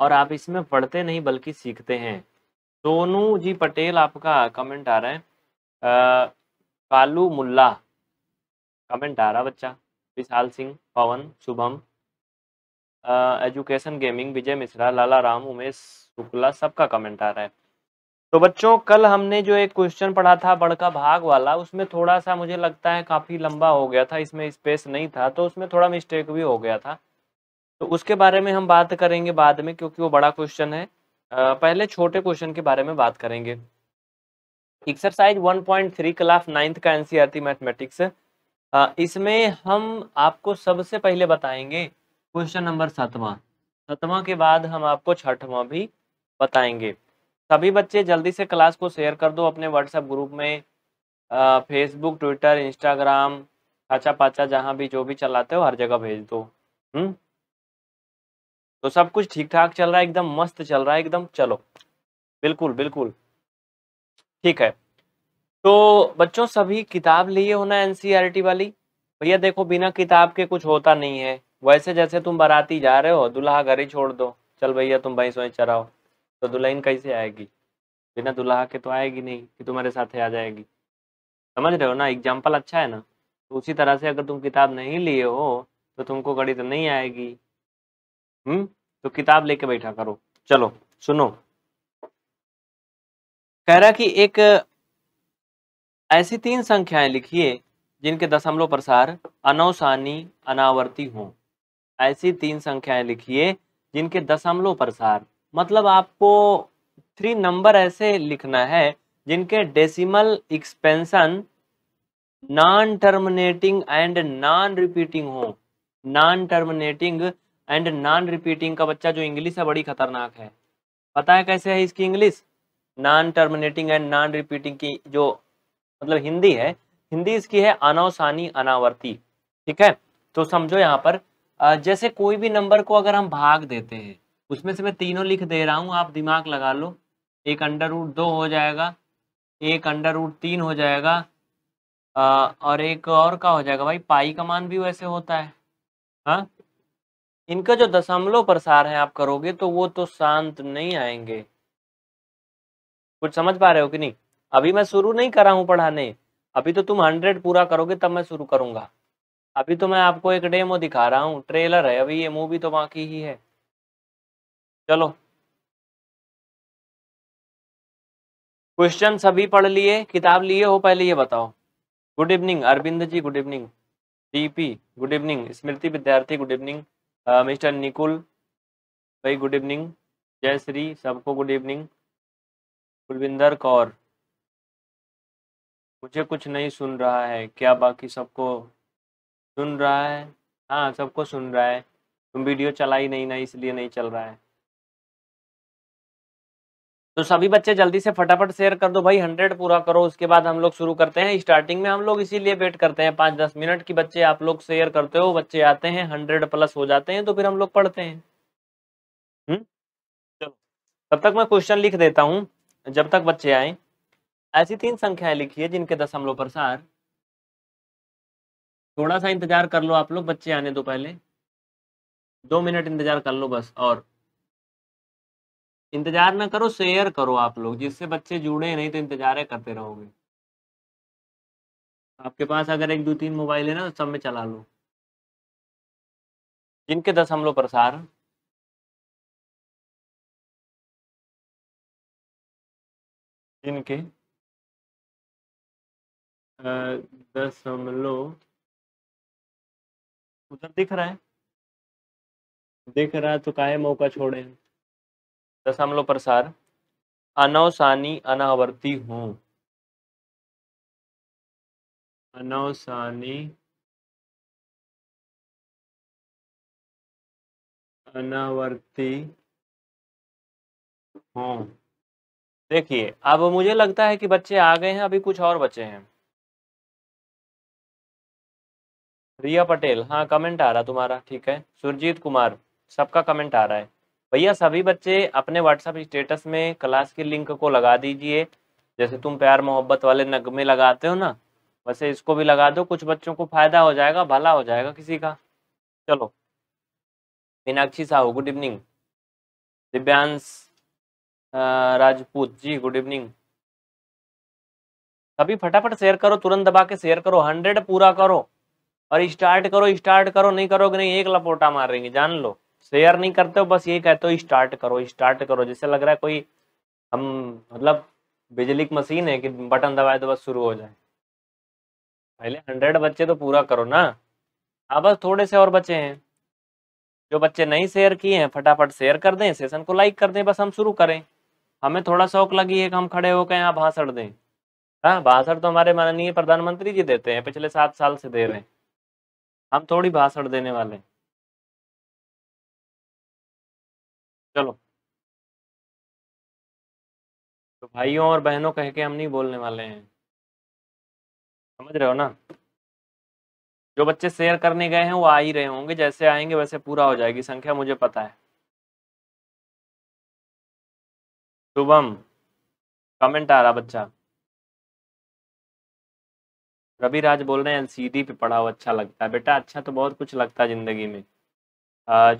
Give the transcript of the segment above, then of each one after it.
और आप इसमें पढ़ते नहीं बल्कि सीखते हैं सोनू जी पटेल आपका कमेंट आ रहा है कालू मुल्ला कमेंट आ रहा बच्चा विशाल सिंह पवन शुभम एजुकेशन गेमिंग विजय मिश्रा लाला राम उमेश शुक्ला सबका कमेंट आ रहा है तो बच्चों कल हमने जो एक क्वेश्चन पढ़ा था बड़का भाग वाला उसमें थोड़ा सा मुझे लगता है काफ़ी लंबा हो गया था इसमें स्पेस नहीं था तो उसमें थोड़ा मिस्टेक भी हो गया था तो उसके बारे में हम बात करेंगे बाद में क्योंकि वो बड़ा क्वेश्चन है पहले छोटे क्वेश्चन के बारे में बात करेंगे एक्सरसाइज 1.3 क्लास नाइन्थ का एनसीईआरटी मैथमेटिक्स e इसमें हम आपको सबसे पहले बताएंगे क्वेश्चन नंबर सातवां सतवा के बाद हम आपको छठवां भी बताएंगे सभी बच्चे जल्दी से क्लास को शेयर कर दो अपने व्हाट्सएप ग्रुप में फेसबुक ट्विटर इंस्टाग्राम अच्छा पाचा जहाँ भी जो भी चलाते हो हर जगह भेज दो हम्म तो सब कुछ ठीक ठाक चल रहा है एकदम मस्त चल रहा है एकदम चलो बिल्कुल बिल्कुल ठीक है तो बच्चों सभी किताब लिए हो ना एनसीईआरटी e वाली भैया देखो बिना किताब के कुछ होता नहीं है वैसे जैसे तुम बाराती जा रहे हो दुल्हा घर ही छोड़ दो चल भैया तुम भैंस वहीं चराओ तो दुल्हन कैसे आएगी बिना दुल्हा के तो आएगी नहीं कि तुम्हारे साथ आ जाएगी समझ रहे हो ना एग्जाम्पल अच्छा है ना तो उसी तरह से अगर तुम किताब नहीं लिए हो तो तुमको गणित नहीं आएगी हम्म तो किताब लेके बैठा करो चलो सुनो कह रहा कि एक ऐसी तीन संख्याएं लिखिए जिनके दशमलव प्रसार अनौसानी अनावर्ती हो ऐसी तीन संख्याएं लिखिए जिनके दशमलव प्रसार मतलब आपको थ्री नंबर ऐसे लिखना है जिनके decimal expansion non terminating and non repeating हो non terminating and non repeating का बच्चा जो इंग्लिश है बड़ी खतरनाक है पता है कैसे है इसकी English non terminating and non repeating की जो मतलब हिंदी है हिंदी इसकी है अनावसानी अनावर्ती ठीक है तो समझो यहाँ पर जैसे कोई भी नंबर को अगर हम भाग देते हैं उसमें से मैं तीनों लिख दे रहा हूँ आप दिमाग लगा लो एक अंडर रूट दो हो जाएगा एक अंडर रूट तीन हो जाएगा और एक और का हो जाएगा भाई पाई का मान भी वैसे होता है हाँ इनका जो दशमलव प्रसार है आप करोगे तो वो तो शांत नहीं आएंगे कुछ समझ पा रहे हो कि नहीं अभी मैं शुरू नहीं करा हूं पढ़ाने अभी तो तुम हंड्रेड पूरा करोगे तब मैं शुरू करूंगा अभी तो मैं आपको एक डेमो दिखा रहा हूँ ट्रेलर है अभी ये मूवी तो बाकी ही है चलो क्वेश्चन सभी पढ़ लिए किताब लिए हो पहले ये बताओ good evening Arvind ji good evening DP good evening Smriti Vidyarthi good evening mister निकुल भाई गुड इवनिंग जय श्री सबको गुड इवनिंग कुलविंदर कौर मुझे कुछ नहीं सुन रहा है क्या बाकी सबको सुन रहा है हाँ सबको सुन रहा है तुम वीडियो चलाई नहीं ना इसलिए नहीं चल रहा है तो सभी बच्चे जल्दी से फटाफट शेयर कर दो भाई हंड्रेड पूरा करो उसके बाद हम लोग शुरू करते हैं स्टार्टिंग में हम लोग इसीलिए वेट करते हैं पाँच दस मिनट की बच्चे आप लोग शेयर करते हो बच्चे आते हैं हंड्रेड प्लस हो जाते हैं तो फिर हम लोग पढ़ते हैं हम्म? चलो तब तक मैं क्वेश्चन लिख देता हूँ जब तक बच्चे आए ऐसी तीन संख्याएं लिखिए जिनके दशमलव प्रसार थोड़ा सा इंतजार कर लो आप लोग बच्चे आने दो पहले दो मिनट इंतजार कर लो बस और इंतजार ना करो शेयर करो आप लोग जिससे बच्चे जुड़े नहीं तो इंतजार करते रहोगे आपके पास अगर एक दो तीन मोबाइल है ना तो सब में चला लो जिनके दस हम लोग प्रसार जिनके दस हम लोग उधर दिख रहा है दिख रहा है तो काहे मौका छोड़े हैं दशमलव प्रसार अनवसानी अनावर्ती हूं अनवसानी अनावर्ती हूं देखिए अब मुझे लगता है कि बच्चे आ गए हैं अभी कुछ और बच्चे हैं रिया पटेल हाँ कमेंट आ रहा तुम्हारा ठीक है सुरजीत कुमार सबका कमेंट आ रहा है भैया सभी बच्चे अपने व्हाट्सएप स्टेटस में क्लास के लिंक को लगा दीजिए जैसे तुम प्यार मोहब्बत वाले नगमे लगाते हो ना वैसे इसको भी लगा दो कुछ बच्चों को फायदा हो जाएगा भला हो जाएगा किसी का चलो Meenakshi Sahu good evening Divyansh Rajput ji good evening सभी फटाफट शेयर करो तुरंत दबा के शेयर करो हंड्रेड पूरा करो और स्टार्ट करो स्टार्ट करो नहीं करोगे नहीं एक लपोटा मारेंगे जान लो शेयर नहीं करते हो बस ये कहते हो स्टार्ट करो स्टार्ट करो जैसे लग रहा है कोई हम मतलब बिजली की मशीन है कि बटन दबाए तो बस शुरू हो जाए पहले हंड्रेड बच्चे तो पूरा करो ना हाँ बस थोड़े से और बच्चे हैं जो बच्चे नहीं शेयर किए हैं फटाफट शेयर कर दें सेशन को लाइक कर दें बस हम शुरू करें हमें थोड़ा शौक लगी है कि हम खड़े होकर यहाँ भाषण दें हाँ भाषण तो हमारे माननीय प्रधानमंत्री जी देते हैं पिछले सात साल से दे रहे हैं हम थोड़ी भाषण देने वाले हैं चलो तो भाइयों और बहनों कह के हम नहीं बोलने वाले हैं समझ रहे हो ना जो बच्चे शेयर करने गए हैं वो आ ही रहे होंगे जैसे आएंगे वैसे पूरा हो जाएगी संख्या मुझे पता है शुभम कमेंट आ रहा बच्चा रवि राज बोल रहे हैं एलसीडी पे पढ़ाओ अच्छा लगता है बेटा अच्छा तो बहुत कुछ लगता है जिंदगी में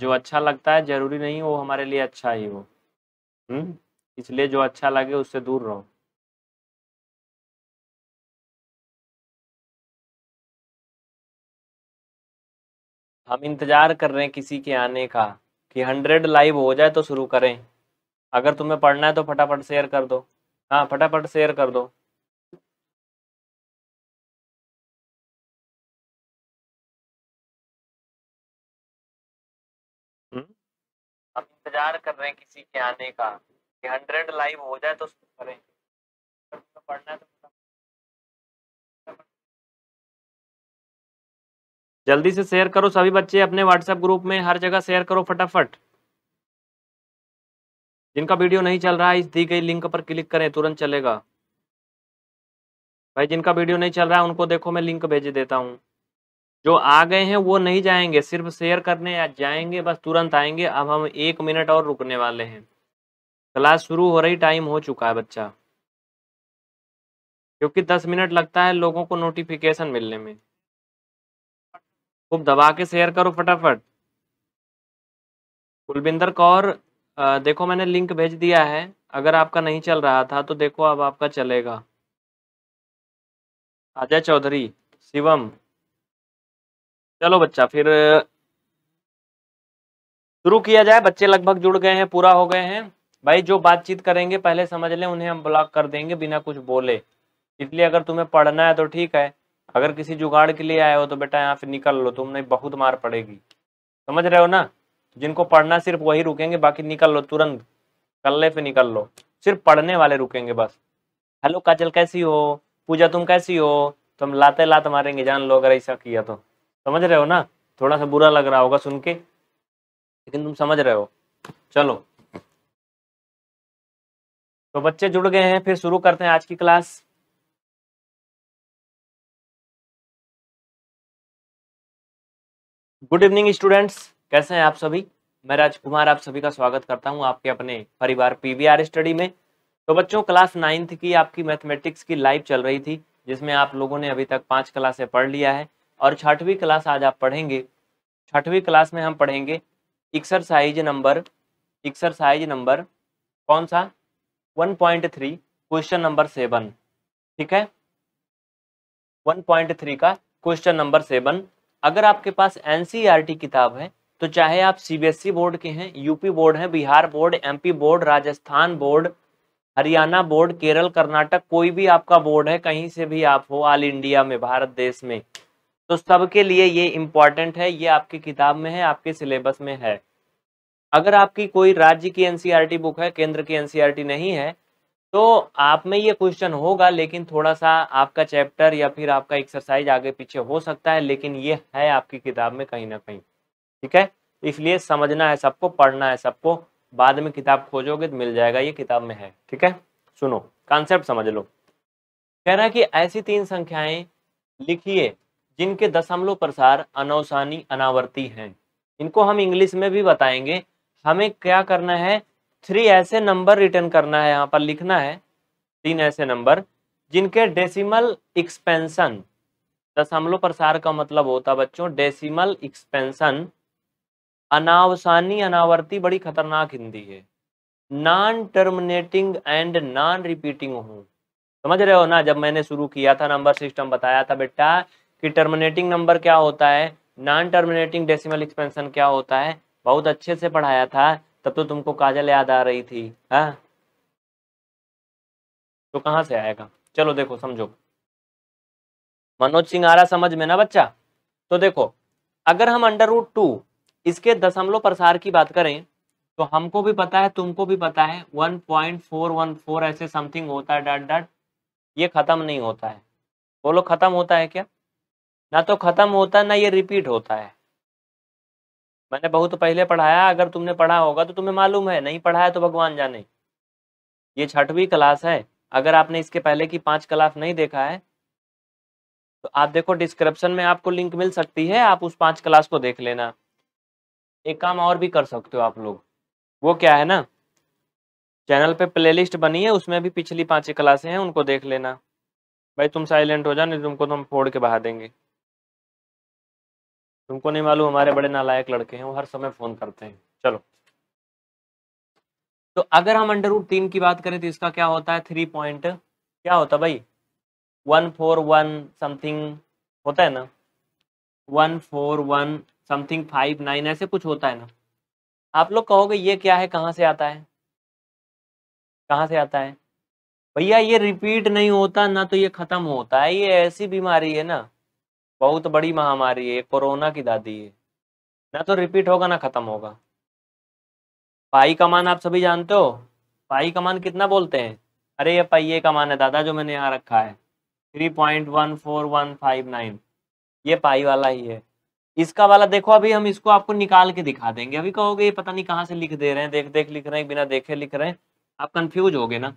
जो अच्छा लगता है जरूरी नहीं वो हमारे लिए अच्छा ही हो इसलिए जो अच्छा लगे उससे दूर रहो हम इंतजार कर रहे हैं किसी के आने का कि हंड्रेड लाइव हो जाए तो शुरू करें अगर तुम्हें पढ़ना है तो फटाफट शेयर कर दो हाँ फटाफट शेयर कर दो इंतजार कर रहे हैं किसी के आने का कि हंड्रेड लाइव हो जाए तो करें तो पढ़ना है तो जल्दी से शेयर करो सभी बच्चे अपने व्हाट्सएप ग्रुप में हर जगह शेयर करो फटाफट जिनका वीडियो नहीं चल रहा है इस दी गई लिंक पर क्लिक करें तुरंत चलेगा भाई जिनका वीडियो नहीं चल रहा है उनको देखो मैं लिंक भेज देता हूं जो आ गए हैं वो नहीं जाएंगे सिर्फ शेयर करने या जाएंगे बस तुरंत आएंगे अब हम एक मिनट और रुकने वाले हैं क्लास शुरू हो रही टाइम हो चुका है बच्चा क्योंकि दस मिनट लगता है लोगों को नोटिफिकेशन मिलने में खूब दबा के शेयर करो फटाफट कुलविंदर कौर देखो मैंने लिंक भेज दिया है अगर आपका नहीं चल रहा था तो देखो अब आपका चलेगा अजय चौधरी शिवम चलो बच्चा फिर शुरू किया जाए बच्चे लगभग जुड़ गए हैं पूरा हो गए हैं भाई जो बातचीत करेंगे पहले समझ लें उन्हें हम ब्लॉक कर देंगे बिना कुछ बोले इसलिए अगर तुम्हें पढ़ना है तो ठीक है अगर किसी जुगाड़ के लिए आए हो तो बेटा यहाँ से निकल लो तुमने बहुत मार पड़ेगी समझ रहे हो ना जिनको पढ़ना सिर्फ वही रुकेंगे बाकी निकल लो तुरंत कल्ले पे निकल लो सिर्फ पढ़ने वाले रुकेंगे बस हेलो काजल कैसी हो पूजा तुम कैसी हो तुम तो लाते लात मारेंगे जान लो अगर ऐसा किया तो समझ रहे हो ना थोड़ा सा बुरा लग रहा होगा सुन के लेकिन तुम समझ रहे हो चलो तो बच्चे जुड़ गए हैं फिर शुरू करते हैं आज की क्लास गुड इवनिंग स्टूडेंट्स कैसे हैं आप सभी मैं राजकुमार आप सभी का स्वागत करता हूं आपके अपने परिवार पीवीआर स्टडी में तो बच्चों क्लास नाइन्थ की आपकी मैथमेटिक्स की लाइव चल रही थी जिसमें आप लोगों ने अभी तक पांच क्लासें पढ़ लिया है और छठवीं क्लास आज आप पढ़ेंगे छठवीं क्लास में हम पढ़ेंगे एक्सरसाइज नंबर एक्सरसाइज नंबर कौन सा 1.3 क्वेश्चन नंबर सेवन ठीक है 1.3 का क्वेश्चन नंबर सेवन अगर आपके पास एनसीईआरटी e किताब है तो चाहे आप ई e बोर्ड के हैं यूपी बोर्ड हैं Bihar board MP board Rajasthan board Haryana board Kerala Karnataka कोई भी आपका बोर्ड है कहीं से भी आप हो ऑल इंडिया में भारत देश में तो सबके लिए ये इम्पॉर्टेंट है ये आपकी किताब में है आपके सिलेबस में है अगर आपकी कोई राज्य की एनसीईआरटी बुक e है केंद्र की एनसीईआरटी e नहीं है तो आप में ये क्वेश्चन होगा लेकिन थोड़ा सा आपका चैप्टर या फिर आपका एक्सरसाइज आगे पीछे हो सकता है लेकिन ये है आपकी किताब में कहीं ना कहीं ठीक है इसलिए समझना है सबको पढ़ना है सबको बाद में किताब खोजोगे तो मिल जाएगा ये किताब में है ठीक है सुनो कॉन्सेप्ट समझ लो कह रहा है कि ऐसी तीन संख्याएं लिखिए जिनके दशमलव प्रसार अनौसानी अनावर्ती हैं इनको हम इंग्लिश में भी बताएंगे हमें क्या करना है थ्री ऐसे नंबर रिटर्न करना है यहाँ पर लिखना है तीन ऐसे नंबर जिनके डेसिमल एक्सपेंशन दशमलव प्रसार का मतलब होता बच्चों डेसिमल एक्सपेंशन अनावसानी अनावर्ती बड़ी खतरनाक हिंदी है non terminating and non repeating हो समझ रहे हो ना जब मैंने शुरू किया था नंबर सिस्टम बताया था बेटा कि टर्मिनेटिंग नंबर क्या होता है नॉन टर्मिनेटिंग डेसिमल एक्सपेंशन क्या होता है बहुत अच्छे से पढ़ाया था तब तो तुमको काजल याद आ रही थी है हाँ? तो कहाँ से आएगा चलो देखो समझो मनोज सिंह आ रहा समझ में ना बच्चा तो देखो अगर हम अंडर रूट टू इसके दशमलव प्रसार की बात करें तो हमको भी पता है तुमको भी पता है 1.414 ऐसे समथिंग होता है डॉट डॉट ये खत्म नहीं होता है बोलो खत्म होता है क्या ना तो ख़त्म होता है ना ये रिपीट होता है मैंने बहुत पहले पढ़ाया अगर तुमने पढ़ा होगा तो तुम्हें मालूम है नहीं पढ़ा है तो भगवान जाने ये छठवीं क्लास है अगर आपने इसके पहले की पांच क्लास नहीं देखा है तो आप देखो डिस्क्रिप्शन में आपको लिंक मिल सकती है आप उस पांच क्लास को देख लेना एक काम और भी कर सकते हो आप लोग वो क्या है ना चैनल पे प्लेलिस्ट बनी है उसमें भी पिछली पांच क्लासें हैं उनको देख लेना भाई तुम साइलेंट हो जाने तो तुमको तो हम फोड़ के बहा देंगे तुमको नहीं मालूम हमारे बड़े नालायक लड़के हैं वो हर समय फोन करते हैं चलो तो अगर हम अंडर रूट तीन की बात करें तो इसका क्या होता है थ्री पॉइंट क्या होता भाई वन फोर वन समथिंग होता है ना one four one something five nine ऐसे कुछ होता है ना आप लोग कहोगे ये क्या है कहाँ से आता है कहाँ से आता है भैया ये रिपीट नहीं होता ना तो ये खत्म होता है ये ऐसी बीमारी है ना बहुत बड़ी महामारी है कोरोना की दादी है ना तो रिपीट होगा ना खत्म होगा पाई कमान आप सभी जानते हो पाई कमान कितना बोलते हैं अरे ये पाइये कमान है दादा जो मैंने यहाँ रखा है three point one four one five nine ये पाई वाला ही है इसका वाला देखो अभी हम इसको आपको निकाल के दिखा देंगे अभी कहोगे ये पता नहीं कहाँ से लिख दे रहे हैं देख देख लिख रहे हैं बिना देखे लिख रहे हैं आप कंफ्यूज गए ना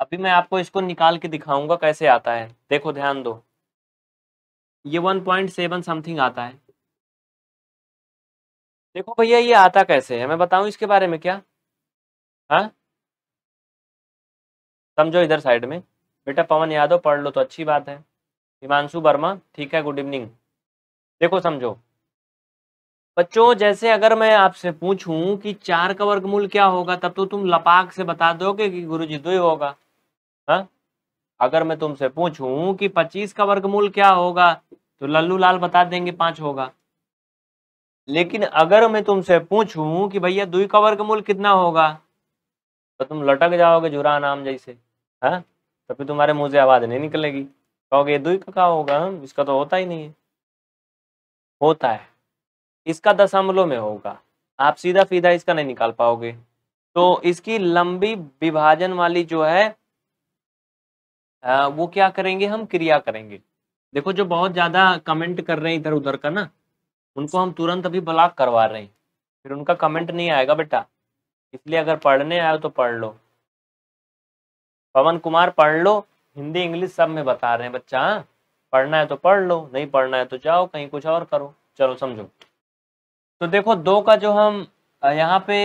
अभी मैं आपको इसको निकाल के दिखाऊंगा कैसे आता है देखो ध्यान दो ये वन पॉइंट सेवन समथिंग आता है देखो भैया ये आता कैसे है मैं बताऊं इसके बारे में क्या हाँ समझो इधर साइड में बेटा पवन यादव पढ़ लो तो अच्छी बात है हिमांशु वर्मा ठीक है गुड इवनिंग देखो समझो बच्चों जैसे अगर मैं आपसे पूछूं कि चार का वर्गमूल क्या होगा तब तो तुम लपाक से बता दोगे कि गुरु जी दो होगा हाँ अगर मैं तुमसे पूछूं कि पच्चीस का वर्गमूल क्या होगा तो लल्लू लाल बता देंगे पांच होगा लेकिन अगर मैं तुमसे पूछूं कि भैया दुई का वर्गमूल कितना होगा तो तुम लटक जाओगे जुरा नाम जैसे है तो फिर तुम्हारे मुंह से आवाज नहीं निकलेगी कहोगे दुई का क्या होगा हम इसका तो होता ही नहीं है होता है इसका दशमलव में होगा आप सीधा सीधा इसका नहीं निकाल पाओगे तो इसकी लंबी विभाजन वाली जो है वो क्या करेंगे हम क्रिया करेंगे देखो जो बहुत ज़्यादा कमेंट कर रहे हैं इधर उधर का ना उनको हम तुरंत अभी ब्लॉक करवा रहे हैं फिर उनका कमेंट नहीं आएगा बेटा इसलिए अगर पढ़ने आए तो पढ़ लो पवन कुमार पढ़ लो हिंदी इंग्लिश सब में बता रहे हैं बच्चा हाँ। पढ़ना है तो पढ़ लो नहीं पढ़ना है तो जाओ कहीं कुछ और करो चलो समझो तो देखो दो का जो हम यहाँ पे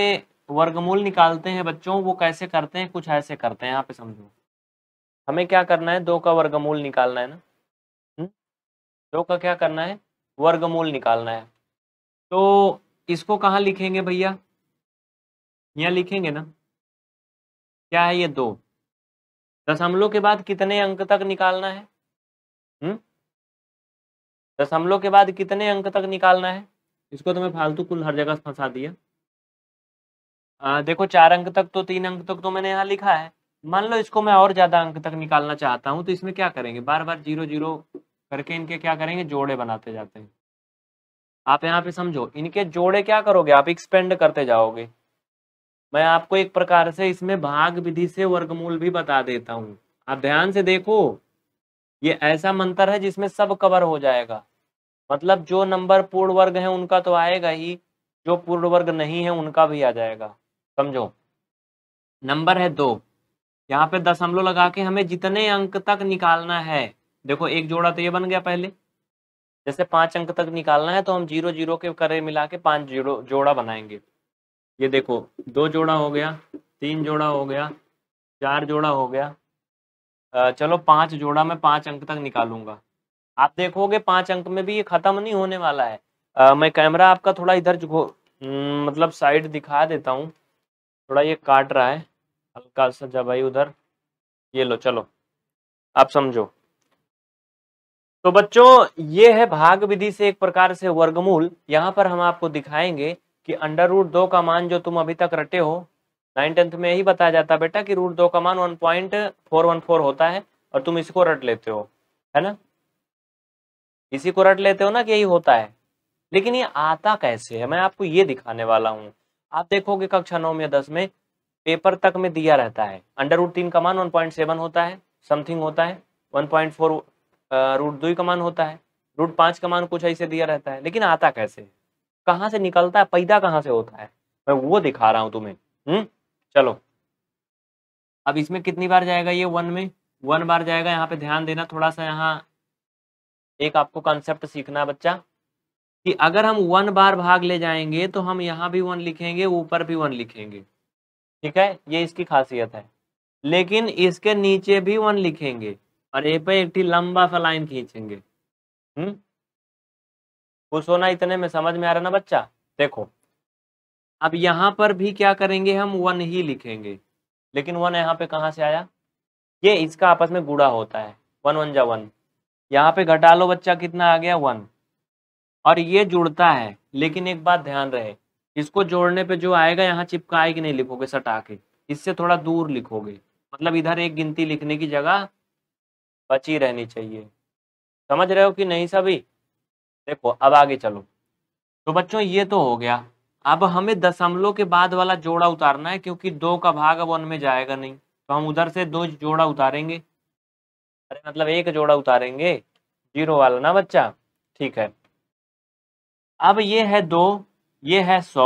वर्गमूल निकालते हैं बच्चों वो कैसे करते हैं कुछ ऐसे करते हैं यहाँ पे समझो हमें क्या करना है दो का वर्गमूल निकालना है ना हम्म? दो का क्या करना है वर्गमूल निकालना है तो इसको कहाँ लिखेंगे भैया यहाँ लिखेंगे ना क्या है ये दो दशमलव के बाद कितने अंक तक निकालना है हम्म? दशमलव के बाद कितने अंक तक निकालना है इसको तो मैं फालतू कुल हर जगह फंसा दिया आ, देखो चार अंक तक तो तीन अंक तक तो मैंने यहाँ लिखा है मान लो इसको मैं और ज्यादा अंक तक निकालना चाहता हूँ तो इसमें क्या करेंगे बार बार जीरो जीरो करके इनके क्या करेंगे जोड़े बनाते जाते हैं आप यहाँ पे समझो इनके जोड़े क्या करोगे आप एक्सपेंड करते जाओगे मैं आपको एक प्रकार से इसमें भाग विधि से वर्गमूल भी बता देता हूँ आप ध्यान से देखो ये ऐसा मंत्र है जिसमें सब कवर हो जाएगा मतलब जो नंबर पूर्ण वर्ग है उनका तो आएगा ही जो पूर्ण वर्ग नहीं है उनका भी आ जाएगा समझो नंबर है दो यहाँ पे दशमलव लगा के हमें जितने अंक तक निकालना है देखो एक जोड़ा तो ये बन गया पहले जैसे पांच अंक तक निकालना है तो हम जीरो जीरो के करे मिला के पांच जीरो जोड़ा बनाएंगे ये देखो दो जोड़ा हो गया तीन जोड़ा हो गया चार जोड़ा हो गया चलो पांच जोड़ा मैं पांच अंक तक निकालूंगा आप देखोगे पांच अंक में भी ये खत्म नहीं होने वाला है आ, मैं कैमरा आपका थोड़ा इधर हम्म, मतलब साइड दिखा देता हूँ थोड़ा ये काट रहा है हल्का सा भाई उधर ये लो चलो आप समझो तो बच्चों ये है भाग विधि से एक प्रकार से वर्गमूल यहाँ पर हम आपको दिखाएंगे कि अंडर रूट दो का मान जो तुम अभी तक रटे हो नाइन टेंथ में यही बताया जाता है बेटा कि रूट दो का मान one point four one four होता है और तुम इसको रट लेते हो है ना इसी को रट लेते हो ना कि यही होता है लेकिन ये आता कैसे है मैं आपको ये दिखाने वाला हूँ आप देखोगे कक्षा नौ में दस में पेपर तक में दिया रहता है अंडर रूट तीन का मान वन पॉइंट सेवन होता है समथिंग होता है वन पॉइंट फोर रूट दो का मान होता है रूट पाँच का मान कुछ ऐसे दिया रहता है लेकिन आता कैसे कहाँ से निकलता है पैदा कहाँ से होता है मैं वो दिखा रहा हूँ तुम्हें हम्म चलो अब इसमें कितनी बार जाएगा ये वन में वन बार जाएगा यहाँ पे ध्यान देना थोड़ा सा यहाँ एक आपको कंसेप्ट सीखना बच्चा कि अगर हम वन बार भाग ले जाएंगे तो हम यहाँ भी वन लिखेंगे ऊपर भी वन लिखेंगे ठीक है ये इसकी खासियत है लेकिन इसके नीचे भी वन लिखेंगे और ये पे एक लंबा सा लाइन खींचेंगे हम्म खुश होना इतने में समझ में आ रहा ना बच्चा देखो अब यहाँ पर भी क्या करेंगे हम वन ही लिखेंगे लेकिन वन यहाँ पे कहाँ से आया ये इसका आपस में गुड़ा होता है वन वन जा वन यहाँ पे घटा लो बच्चा कितना आ गया वन और ये जुड़ता है लेकिन एक बात ध्यान रहे इसको जोड़ने पे जो आएगा यहाँ है कि नहीं लिखोगे सटा के इससे थोड़ा दूर लिखोगे मतलब इधर एक गिनती लिखने की जगह बची रहनी चाहिए समझ रहे हो कि नहीं सभी देखो अब आगे चलो तो बच्चों ये तो हो गया अब हमें दशमलव के बाद वाला जोड़ा उतारना है क्योंकि दो का भाग अब उनमें जाएगा नहीं तो हम उधर से दो जोड़ा उतारेंगे अरे मतलब एक जोड़ा उतारेंगे जीरो वाला ना बच्चा ठीक है अब ये है दो ये है सौ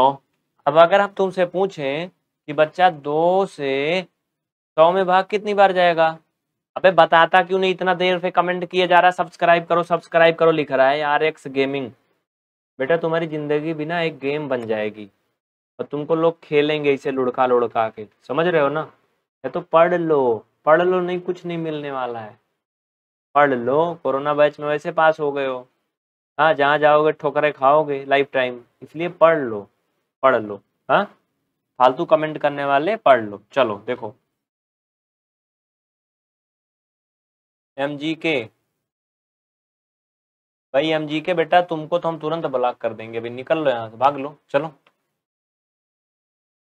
अब अगर हम तुमसे पूछें कि बच्चा दो से सौ में भाग कितनी बार जाएगा अबे बताता क्यों नहीं इतना देर से कमेंट किया जा रहा है सब्सक्राइब करो सब्सक्राइब करो लिख रहा है आर एक्स गेमिंग बेटा तुम्हारी जिंदगी बिना एक गेम बन जाएगी और तुमको लोग खेलेंगे इसे लुढ़का लुढ़का के समझ रहे हो ना या तो पढ़ लो पढ़ लो नहीं कुछ नहीं मिलने वाला है पढ़ लो कोरोना बैच में वैसे पास हो गए हो हाँ जहाँ जाओगे ठोकरे खाओगे लाइफ टाइम इसलिए पढ़ लो पढ़ लो हाँ फालतू कमेंट करने वाले पढ़ लो चलो देखो एम जी के भाई एम जी के बेटा तुमको तो हम तुरंत ब्लॉक कर देंगे अभी निकल लो यहाँ से भाग लो चलो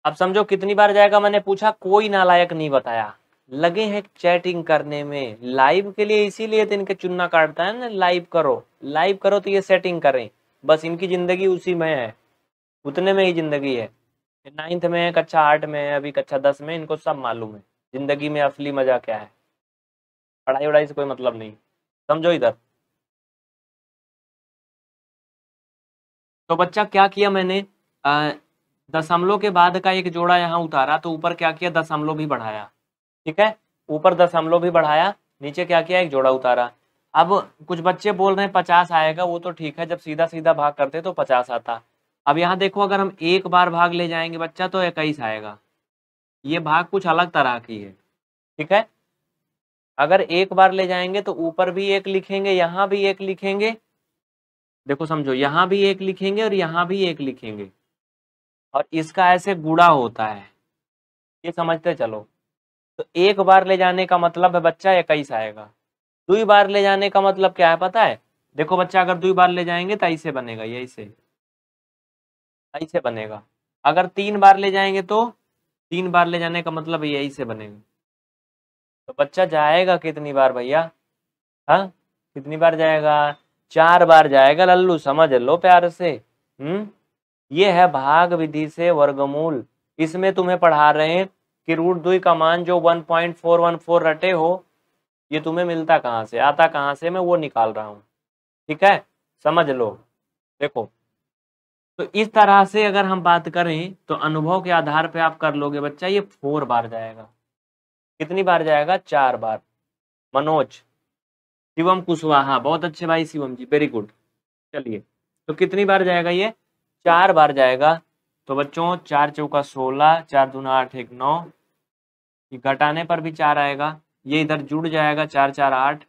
अब समझो कितनी बार जाएगा मैंने पूछा कोई नालायक नहीं बताया लगे हैं चैटिंग करने में लाइव के लिए इसीलिए तो इनके चुनना काटता है ना लाइव करो लाइव करो तो ये सेटिंग करें बस इनकी ज़िंदगी उसी में है उतने में ही ज़िंदगी है नाइन्थ में है कक्षा आठ में है अभी कक्षा दस में इनको सब मालूम है ज़िंदगी में असली मज़ा क्या है पढ़ाई वढ़ाई से कोई मतलब नहीं समझो इधर तो बच्चा क्या किया मैंने दशमलव के बाद का एक जोड़ा यहाँ उतारा तो ऊपर क्या किया दशमलव भी बढ़ाया ठीक है ऊपर दशमलव भी बढ़ाया नीचे क्या किया एक जोड़ा उतारा अब कुछ बच्चे बोल रहे हैं पचास आएगा वो तो ठीक है जब सीधा सीधा भाग करते तो पचास आता अब यहाँ देखो अगर हम एक बार भाग ले जाएंगे बच्चा तो इक्कीस आएगा ये भाग कुछ अलग तरह की है ठीक है अगर एक बार ले जाएंगे तो ऊपर भी एक लिखेंगे यहाँ भी एक लिखेंगे देखो समझो यहाँ भी एक लिखेंगे और यहाँ भी एक लिखेंगे और इसका ऐसे गुड़ा होता है ये समझते चलो तो एक बार ले जाने का मतलब है बच्चा इक्कीस आएगा दुई बार ले जाने का मतलब क्या है पता है देखो बच्चा अगर दुई बार ले जाएंगे तो ऐसे बनेगा ये ऐसे ऐसे बनेगा अगर तीन बार ले जाएंगे तो तीन बार ले जाने का मतलब ये ऐसे बनेगा तो बच्चा जाएगा कितनी बार भैया हाँ कितनी बार जाएगा चार बार जाएगा लल्लू समझ लो प्यार से हम्म ये है भाग विधि से वर्गमूल इसमें तुम्हें पढ़ा रहे हैं कि रूट दुई का मान जो 1.414 रटे हो ये तुम्हें मिलता कहाँ से आता कहाँ से मैं वो निकाल रहा हूँ ठीक है समझ लो देखो तो इस तरह से अगर हम बात करें तो अनुभव के आधार पे आप कर लोगे बच्चा ये फोर बार जाएगा कितनी बार जाएगा चार बार मनोज शिवम कुशवाहा हाँ, बहुत अच्छे भाई शिवम जी वेरी गुड चलिए तो कितनी बार जाएगा ये चार बार जाएगा तो बच्चों चार चौका सोलह चार दूना आठ एक नौ घटाने पर भी चार आएगा ये इधर जुड़ जाएगा चार चार आठ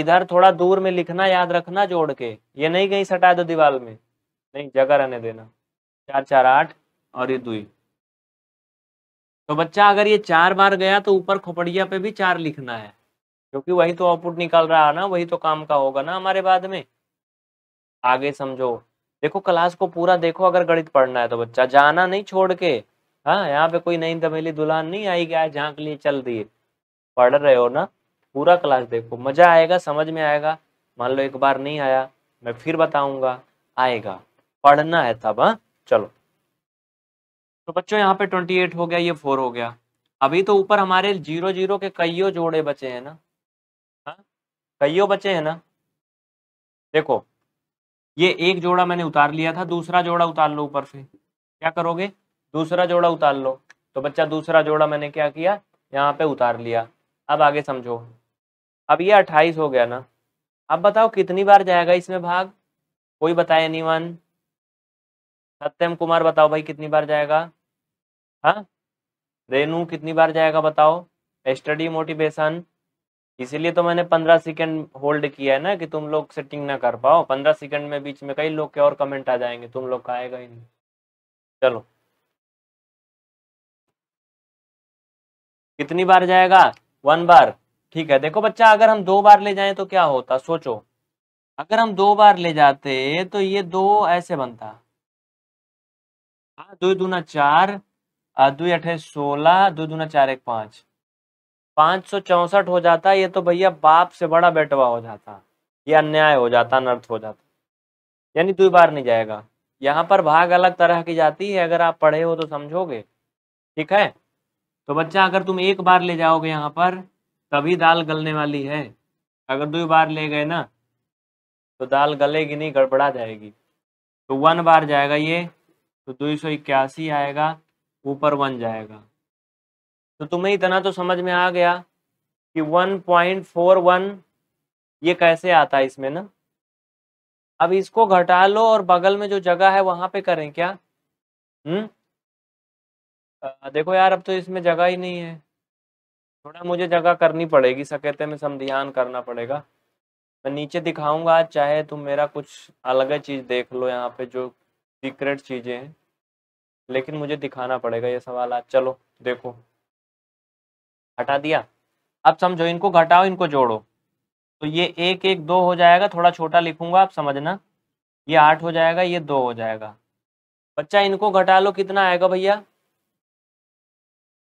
इधर थोड़ा दूर में लिखना याद रखना जोड़ के ये नहीं कहीं सटा दो दीवार में नहीं जगह रहने देना चार चार आठ और ये दुई तो बच्चा अगर ये चार बार गया तो ऊपर खोपड़िया पे भी चार लिखना है क्योंकि वही तो आउटपुट निकल रहा है ना वही तो काम का होगा ना हमारे बाद में आगे समझो देखो क्लास को पूरा देखो अगर गणित पढ़ना है तो बच्चा जाना नहीं छोड़ के हाँ यहाँ पे कोई नई दबेली दुल्हन नहीं आई क्या जहाँ के लिए चल दिए पढ़ रहे हो ना पूरा क्लास देखो मजा आएगा समझ में आएगा मान लो एक बार नहीं आया मैं फिर बताऊंगा आएगा पढ़ना है तब हाँ चलो तो बच्चों यहाँ पे ट्वेंटी एट हो गया ये फोर हो गया अभी तो ऊपर हमारे जीरो जीरो के कईयों जोड़े बचे हैं ना हाँ कईयो बचे हैं ना देखो ये एक जोड़ा मैंने उतार लिया था दूसरा जोड़ा उतार लो ऊपर से क्या करोगे दूसरा जोड़ा उतार लो तो बच्चा दूसरा जोड़ा मैंने क्या किया यहाँ पे उतार लिया अब आगे समझो अब ये अट्ठाईस हो गया ना अब बताओ कितनी बार जाएगा इसमें भाग कोई बताए नहीं वन सत्यम कुमार बताओ भाई कितनी बार जाएगा हाँ रेनू कितनी बार जाएगा बताओ स्टडी मोटिवेशन इसीलिए तो मैंने पंद्रह सेकंड होल्ड किया है ना कि तुम लोग सेटिंग ना कर पाओ पंद्रह सेकंड में बीच में कई लोग के और कमेंट आ जाएंगे तुम लोग का आएगा ही नहीं चलो कितनी बार जाएगा वन बार ठीक है देखो बच्चा अगर हम दो बार ले जाएं तो क्या होता सोचो अगर हम दो बार ले जाते तो ये दो ऐसे बनता हाँ दो दूना चार दो अठे सोलह दो दूना चार एक पाँच पाँच सौ चौंसठ हो जाता ये तो भैया बाप से बड़ा बेटवा हो जाता ये अन्याय हो जाता अनर्थ हो जाता यानी दो बार नहीं जाएगा यहाँ पर भाग अलग तरह की जाती है अगर आप पढ़े हो तो समझोगे ठीक है तो बच्चा अगर तुम एक बार ले जाओगे यहाँ पर तभी दाल गलने वाली है अगर दो बार ले गए ना तो दाल गलेगी नहीं गड़बड़ा जाएगी तो वन बार जाएगा ये तो दो सौ इक्यासी आएगा ऊपर वन जाएगा तो तुम्हें इतना तो समझ में आ गया कि वन पॉइंट फोर वन ये कैसे आता है इसमें ना अब इसको घटा लो और बगल में जो जगह है वहां पे करें क्या हम्म देखो यार अब तो इसमें जगह ही नहीं है। थोड़ा मुझे जगह करनी पड़ेगी, सकेते में समधियान करना पड़ेगा। मैं नीचे दिखाऊंगा आज चाहे तुम मेरा कुछ अलग ही चीज़ देख लो यहाँ पे जो सीक्रेट चीज़ें हैं। लेकिन मुझे दिखाना पड़ेगा ये सवाल आज चलो देखो। हटा दिया? अब समझो इनको घटाओ इनको जोड़ो। तो ये एक एक दो हो जाएगा थोड़ा छोटा लिखूंगा आप समझना। ये आठ हो जाएगा, ये दो हो जाएगा। बच्चा इनको घटा लो कितना आएगा भैया?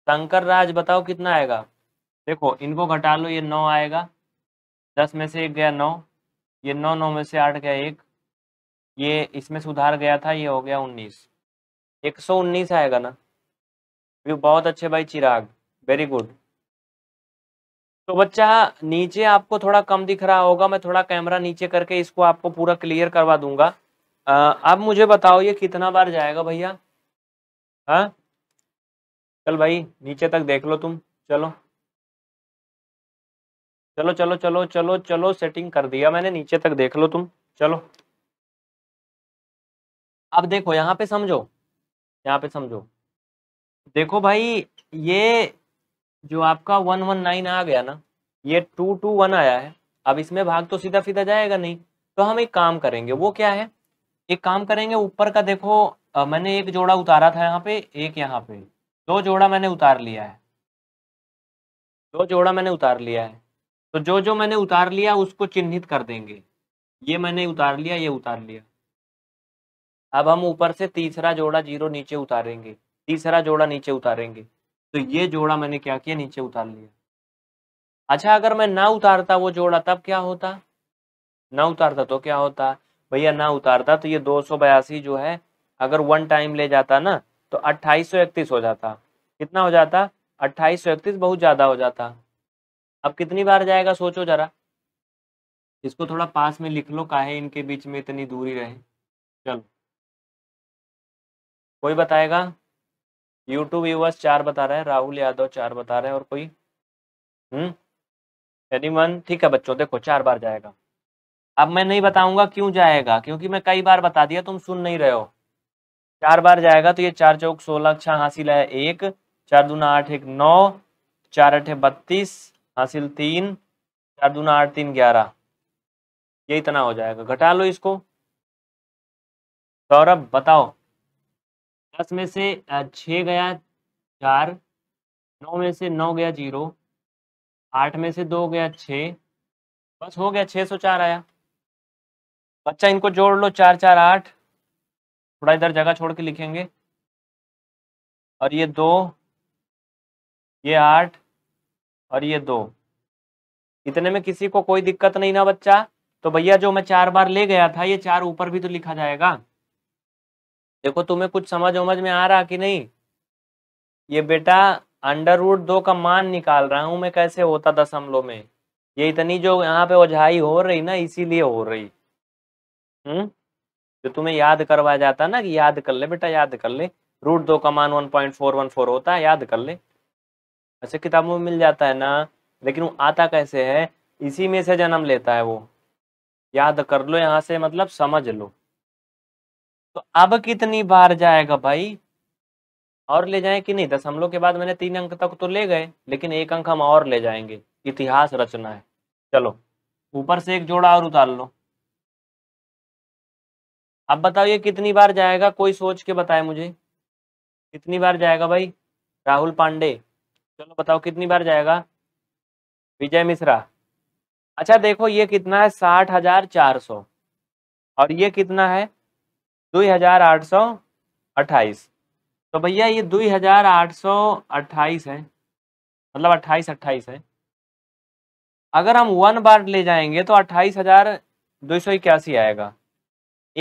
शंकर राज बताओ कितना आएगा देखो इनको घटा लो ये नौ आएगा दस में से एक गया नौ ये नौ नौ में से आठ गया एक ये इसमें सुधार गया था ये हो गया उन्नीस एक सौ उन्नीस आएगा ना व्यू बहुत अच्छे भाई चिराग वेरी गुड तो बच्चा नीचे आपको थोड़ा कम दिख रहा होगा मैं थोड़ा कैमरा नीचे करके इसको आपको पूरा क्लियर करवा दूंगा अब मुझे बताओ ये कितना बार जाएगा भैया हाँ चल भाई नीचे तक देख लो तुम चलो चलो चलो चलो चलो चलो सेटिंग कर दिया मैंने नीचे तक देख लो तुम चलो अब देखो यहाँ पे समझो यहाँ पे समझो देखो भाई ये जो आपका वन वन नाइन आ गया ना ये टू टू वन आया है अब इसमें भाग तो सीधा सीधा जाएगा नहीं तो हम एक काम करेंगे वो क्या है एक काम करेंगे ऊपर का देखो आ, मैंने एक जोड़ा उतारा था यहाँ पे एक यहाँ पे दो जोड़ा मैंने उतार लिया है दो जोड़ा मैंने उतार लिया है तो जो जो मैंने उतार लिया उसको चिन्हित कर देंगे ये मैंने उतार लिया ये उतार लिया अब हम ऊपर से तीसरा जोड़ा जीरो नीचे उतारेंगे तीसरा जोड़ा नीचे उतारेंगे तो ये जोड़ा मैंने क्या किया नीचे उतार लिया अच्छा अगर मैं ना उतारता वो जोड़ा तब क्या होता ना उतारता तो क्या होता भैया ना उतारता तो ये दो जो है अगर वन टाइम ले जाता ना तो अट्ठाईस हो जाता कितना हो जाता अट्ठाईस बहुत ज़्यादा हो जाता अब कितनी बार जाएगा सोचो जरा इसको थोड़ा पास में लिख लो काहे इनके बीच में इतनी दूरी रहे चलो कोई बताएगा यूट्यूब यूवर्स चार बता रहे हैं राहुल यादव चार बता रहे हैं और कोई हम्म यानी मन ठीक है बच्चों देखो चार बार जाएगा अब मैं नहीं बताऊंगा क्यों जाएगा क्योंकि मैं कई बार बता दिया तुम सुन नहीं रहे हो चार बार जाएगा तो ये चार चौक सोलह छह हासिल है एक चार दूना आठ एक नौ चार अठे बत्तीस हासिल तीन चार दूना आठ तीन ग्यारह ये इतना हो जाएगा घटा लो इसको सौरभ बताओ दस में से छ गया चार नौ में से नौ गया जीरो आठ में से दो गया छ बस हो गया छह सौ चार आया बच्चा इनको जोड़ लो चार चार आठ थोड़ा इधर जगह छोड़ के लिखेंगे और ये दो ये आठ और ये दो इतने में किसी को कोई दिक्कत नहीं ना बच्चा तो भैया जो मैं चार बार ले गया था ये चार ऊपर भी तो लिखा जाएगा देखो तुम्हें कुछ समझ उमझ में आ रहा कि नहीं ये बेटा अंडर रूट दो का मान निकाल रहा हूं मैं कैसे होता दशमलव में ये इतनी जो यहाँ पे ओझाई हो रही ना इसीलिए हो रही हम्म जो तुम्हें याद करवाया जाता है ना कि याद कर ले बेटा याद कर ले रूट दो का मान one point four one four होता है याद कर ले ऐसे किताबों में मिल जाता है ना लेकिन वो आता कैसे है इसी में से जन्म लेता है वो याद कर लो यहाँ से मतलब समझ लो तो अब कितनी बार जाएगा भाई और ले जाए कि नहीं लोग के बाद मैंने तीन अंक तक तो ले गए लेकिन एक अंक हम और ले जाएंगे इतिहास रचना है चलो ऊपर से एक जोड़ा और उतार लो अब बताओ ये कितनी बार जाएगा कोई सोच के बताए मुझे कितनी बार जाएगा भाई राहुल पांडे चलो बताओ कितनी बार जाएगा विजय मिश्रा अच्छा देखो ये कितना है साठ हजार चार सौ और ये कितना है दो हजार आठ सौ अट्ठाईस तो भैया ये दो हजार आठ सौ अट्ठाईस है मतलब अट्ठाईस अट्ठाईस है अगर हम वन बार ले जाएंगे तो अट्ठाईस हजार दो सौ इक्यासी आएगा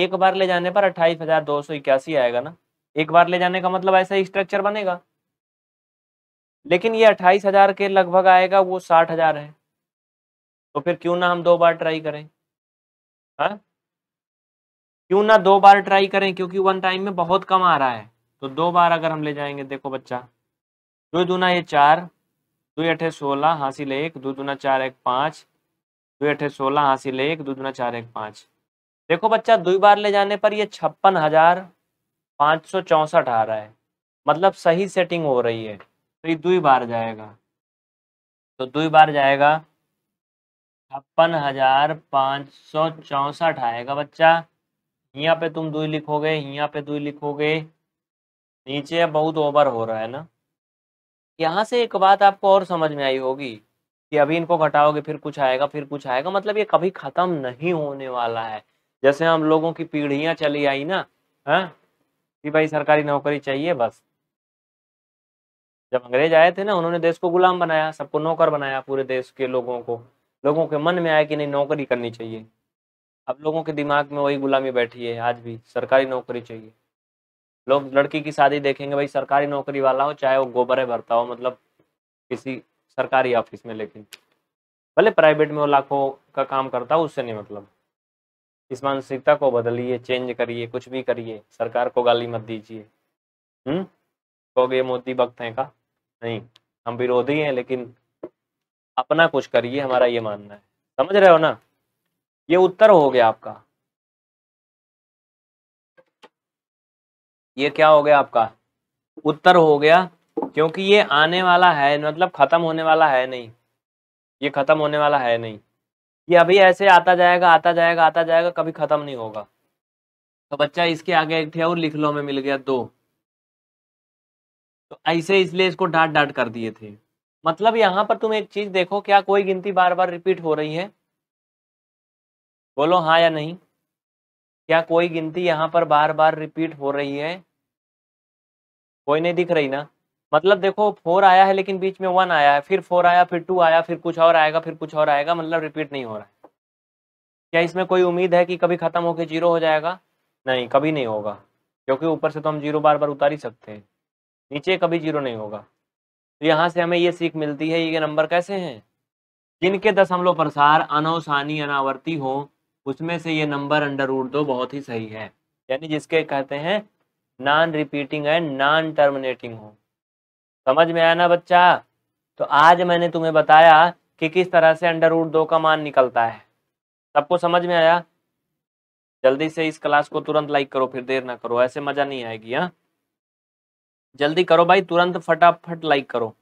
एक बार ले जाने पर अट्ठाईस हजार दो सौ इक्यासी आएगा ना एक बार ले जाने का मतलब ऐसा स्ट्रक्चर बनेगा लेकिन ये अट्ठाईस हजार के लगभग आएगा वो साठ हजार है तो फिर क्यों ना हम दो बार ट्राई करें हा? क्यों ना दो बार ट्राई करें क्योंकि वन टाइम में बहुत कम आ रहा है तो दो बार अगर हम ले जाएंगे देखो बच्चा दो दूना ये चार दो अठे सोलह हासिल एक दो दूना चार एक पाँच दो अठे सोलह हासिल एक दो दूना चार एक पाँच देखो बच्चा दो बार ले जाने पर ये छप्पन हजार पाँच सौ चौंसठ आ रहा है मतलब सही सेटिंग हो रही है तो ये दो बार जाएगा तो दो बार जाएगा छप्पन हजार पाँच सौ चौंसठ आएगा बच्चा यहाँ पे तुम दुई लिखोगे यहाँ पे दुई लिखोगे नीचे बहुत ओवर हो रहा है ना यहाँ से एक बात आपको और समझ में आई होगी कि अभी इनको घटाओगे फिर कुछ आएगा फिर कुछ आएगा मतलब ये कभी ख़त्म नहीं होने वाला है जैसे हम लोगों की पीढ़ियां चली आई ना है हाँ, कि भाई सरकारी नौकरी चाहिए बस जब अंग्रेज आए थे ना उन्होंने देश को गुलाम बनाया सबको नौकर बनाया पूरे देश के लोगों को लोगों के मन में आया कि नहीं नौकरी करनी चाहिए अब लोगों के दिमाग में वही गुलामी बैठी है आज भी सरकारी नौकरी चाहिए लोग लड़की की शादी देखेंगे भाई सरकारी नौकरी वाला हो चाहे वो गोबरे भरता हो मतलब किसी सरकारी ऑफिस में लेकिन भले प्राइवेट में वो लाखों का काम करता हो उससे नहीं मतलब इस मानसिकता को बदलिए चेंज करिए कुछ भी करिए सरकार को गाली मत दीजिए हम्म कहोगे मोदी भक्त हैं का नहीं हम विरोधी हैं लेकिन अपना कुछ करिए हमारा ये मानना है समझ रहे हो ना ये उत्तर हो गया आपका ये क्या हो गया आपका उत्तर हो गया क्योंकि ये आने वाला है मतलब खत्म होने वाला है नहीं ये खत्म होने वाला है नहीं ये अभी ऐसे आता जाएगा आता जाएगा आता जाएगा कभी खत्म नहीं होगा तो बच्चा इसके आगे एक थे और लिख लो में मिल गया दो तो ऐसे इसलिए इसको डांट डांट कर दिए थे मतलब यहां पर तुम एक चीज देखो क्या कोई गिनती बार बार रिपीट हो रही है बोलो हाँ या नहीं क्या कोई गिनती यहां पर बार बार रिपीट हो रही है कोई नहीं दिख रही ना मतलब देखो फोर आया है लेकिन बीच में वन आया है फिर फोर आया फिर टू आया फिर कुछ और आएगा फिर कुछ और आएगा मतलब रिपीट नहीं हो रहा है क्या इसमें कोई उम्मीद है कि कभी ख़त्म होकर जीरो हो जाएगा नहीं कभी नहीं होगा क्योंकि ऊपर से तो हम जीरो बार बार उतार ही सकते हैं नीचे कभी जीरो नहीं होगा तो यहाँ से हमें ये सीख मिलती है ये नंबर कैसे हैं जिनके दस प्रसार अनौसानी अनावर्ती हो उसमें से ये नंबर अंडर रूट दो बहुत ही सही है यानी जिसके कहते हैं non repeating and non terminating हो समझ में आया ना बच्चा तो आज मैंने तुम्हें बताया कि किस तरह से अंडर रूट दो का मान निकलता है सबको समझ में आया जल्दी से इस क्लास को तुरंत लाइक करो फिर देर ना करो ऐसे मजा नहीं आएगी हाँ जल्दी करो भाई तुरंत फटाफट लाइक करो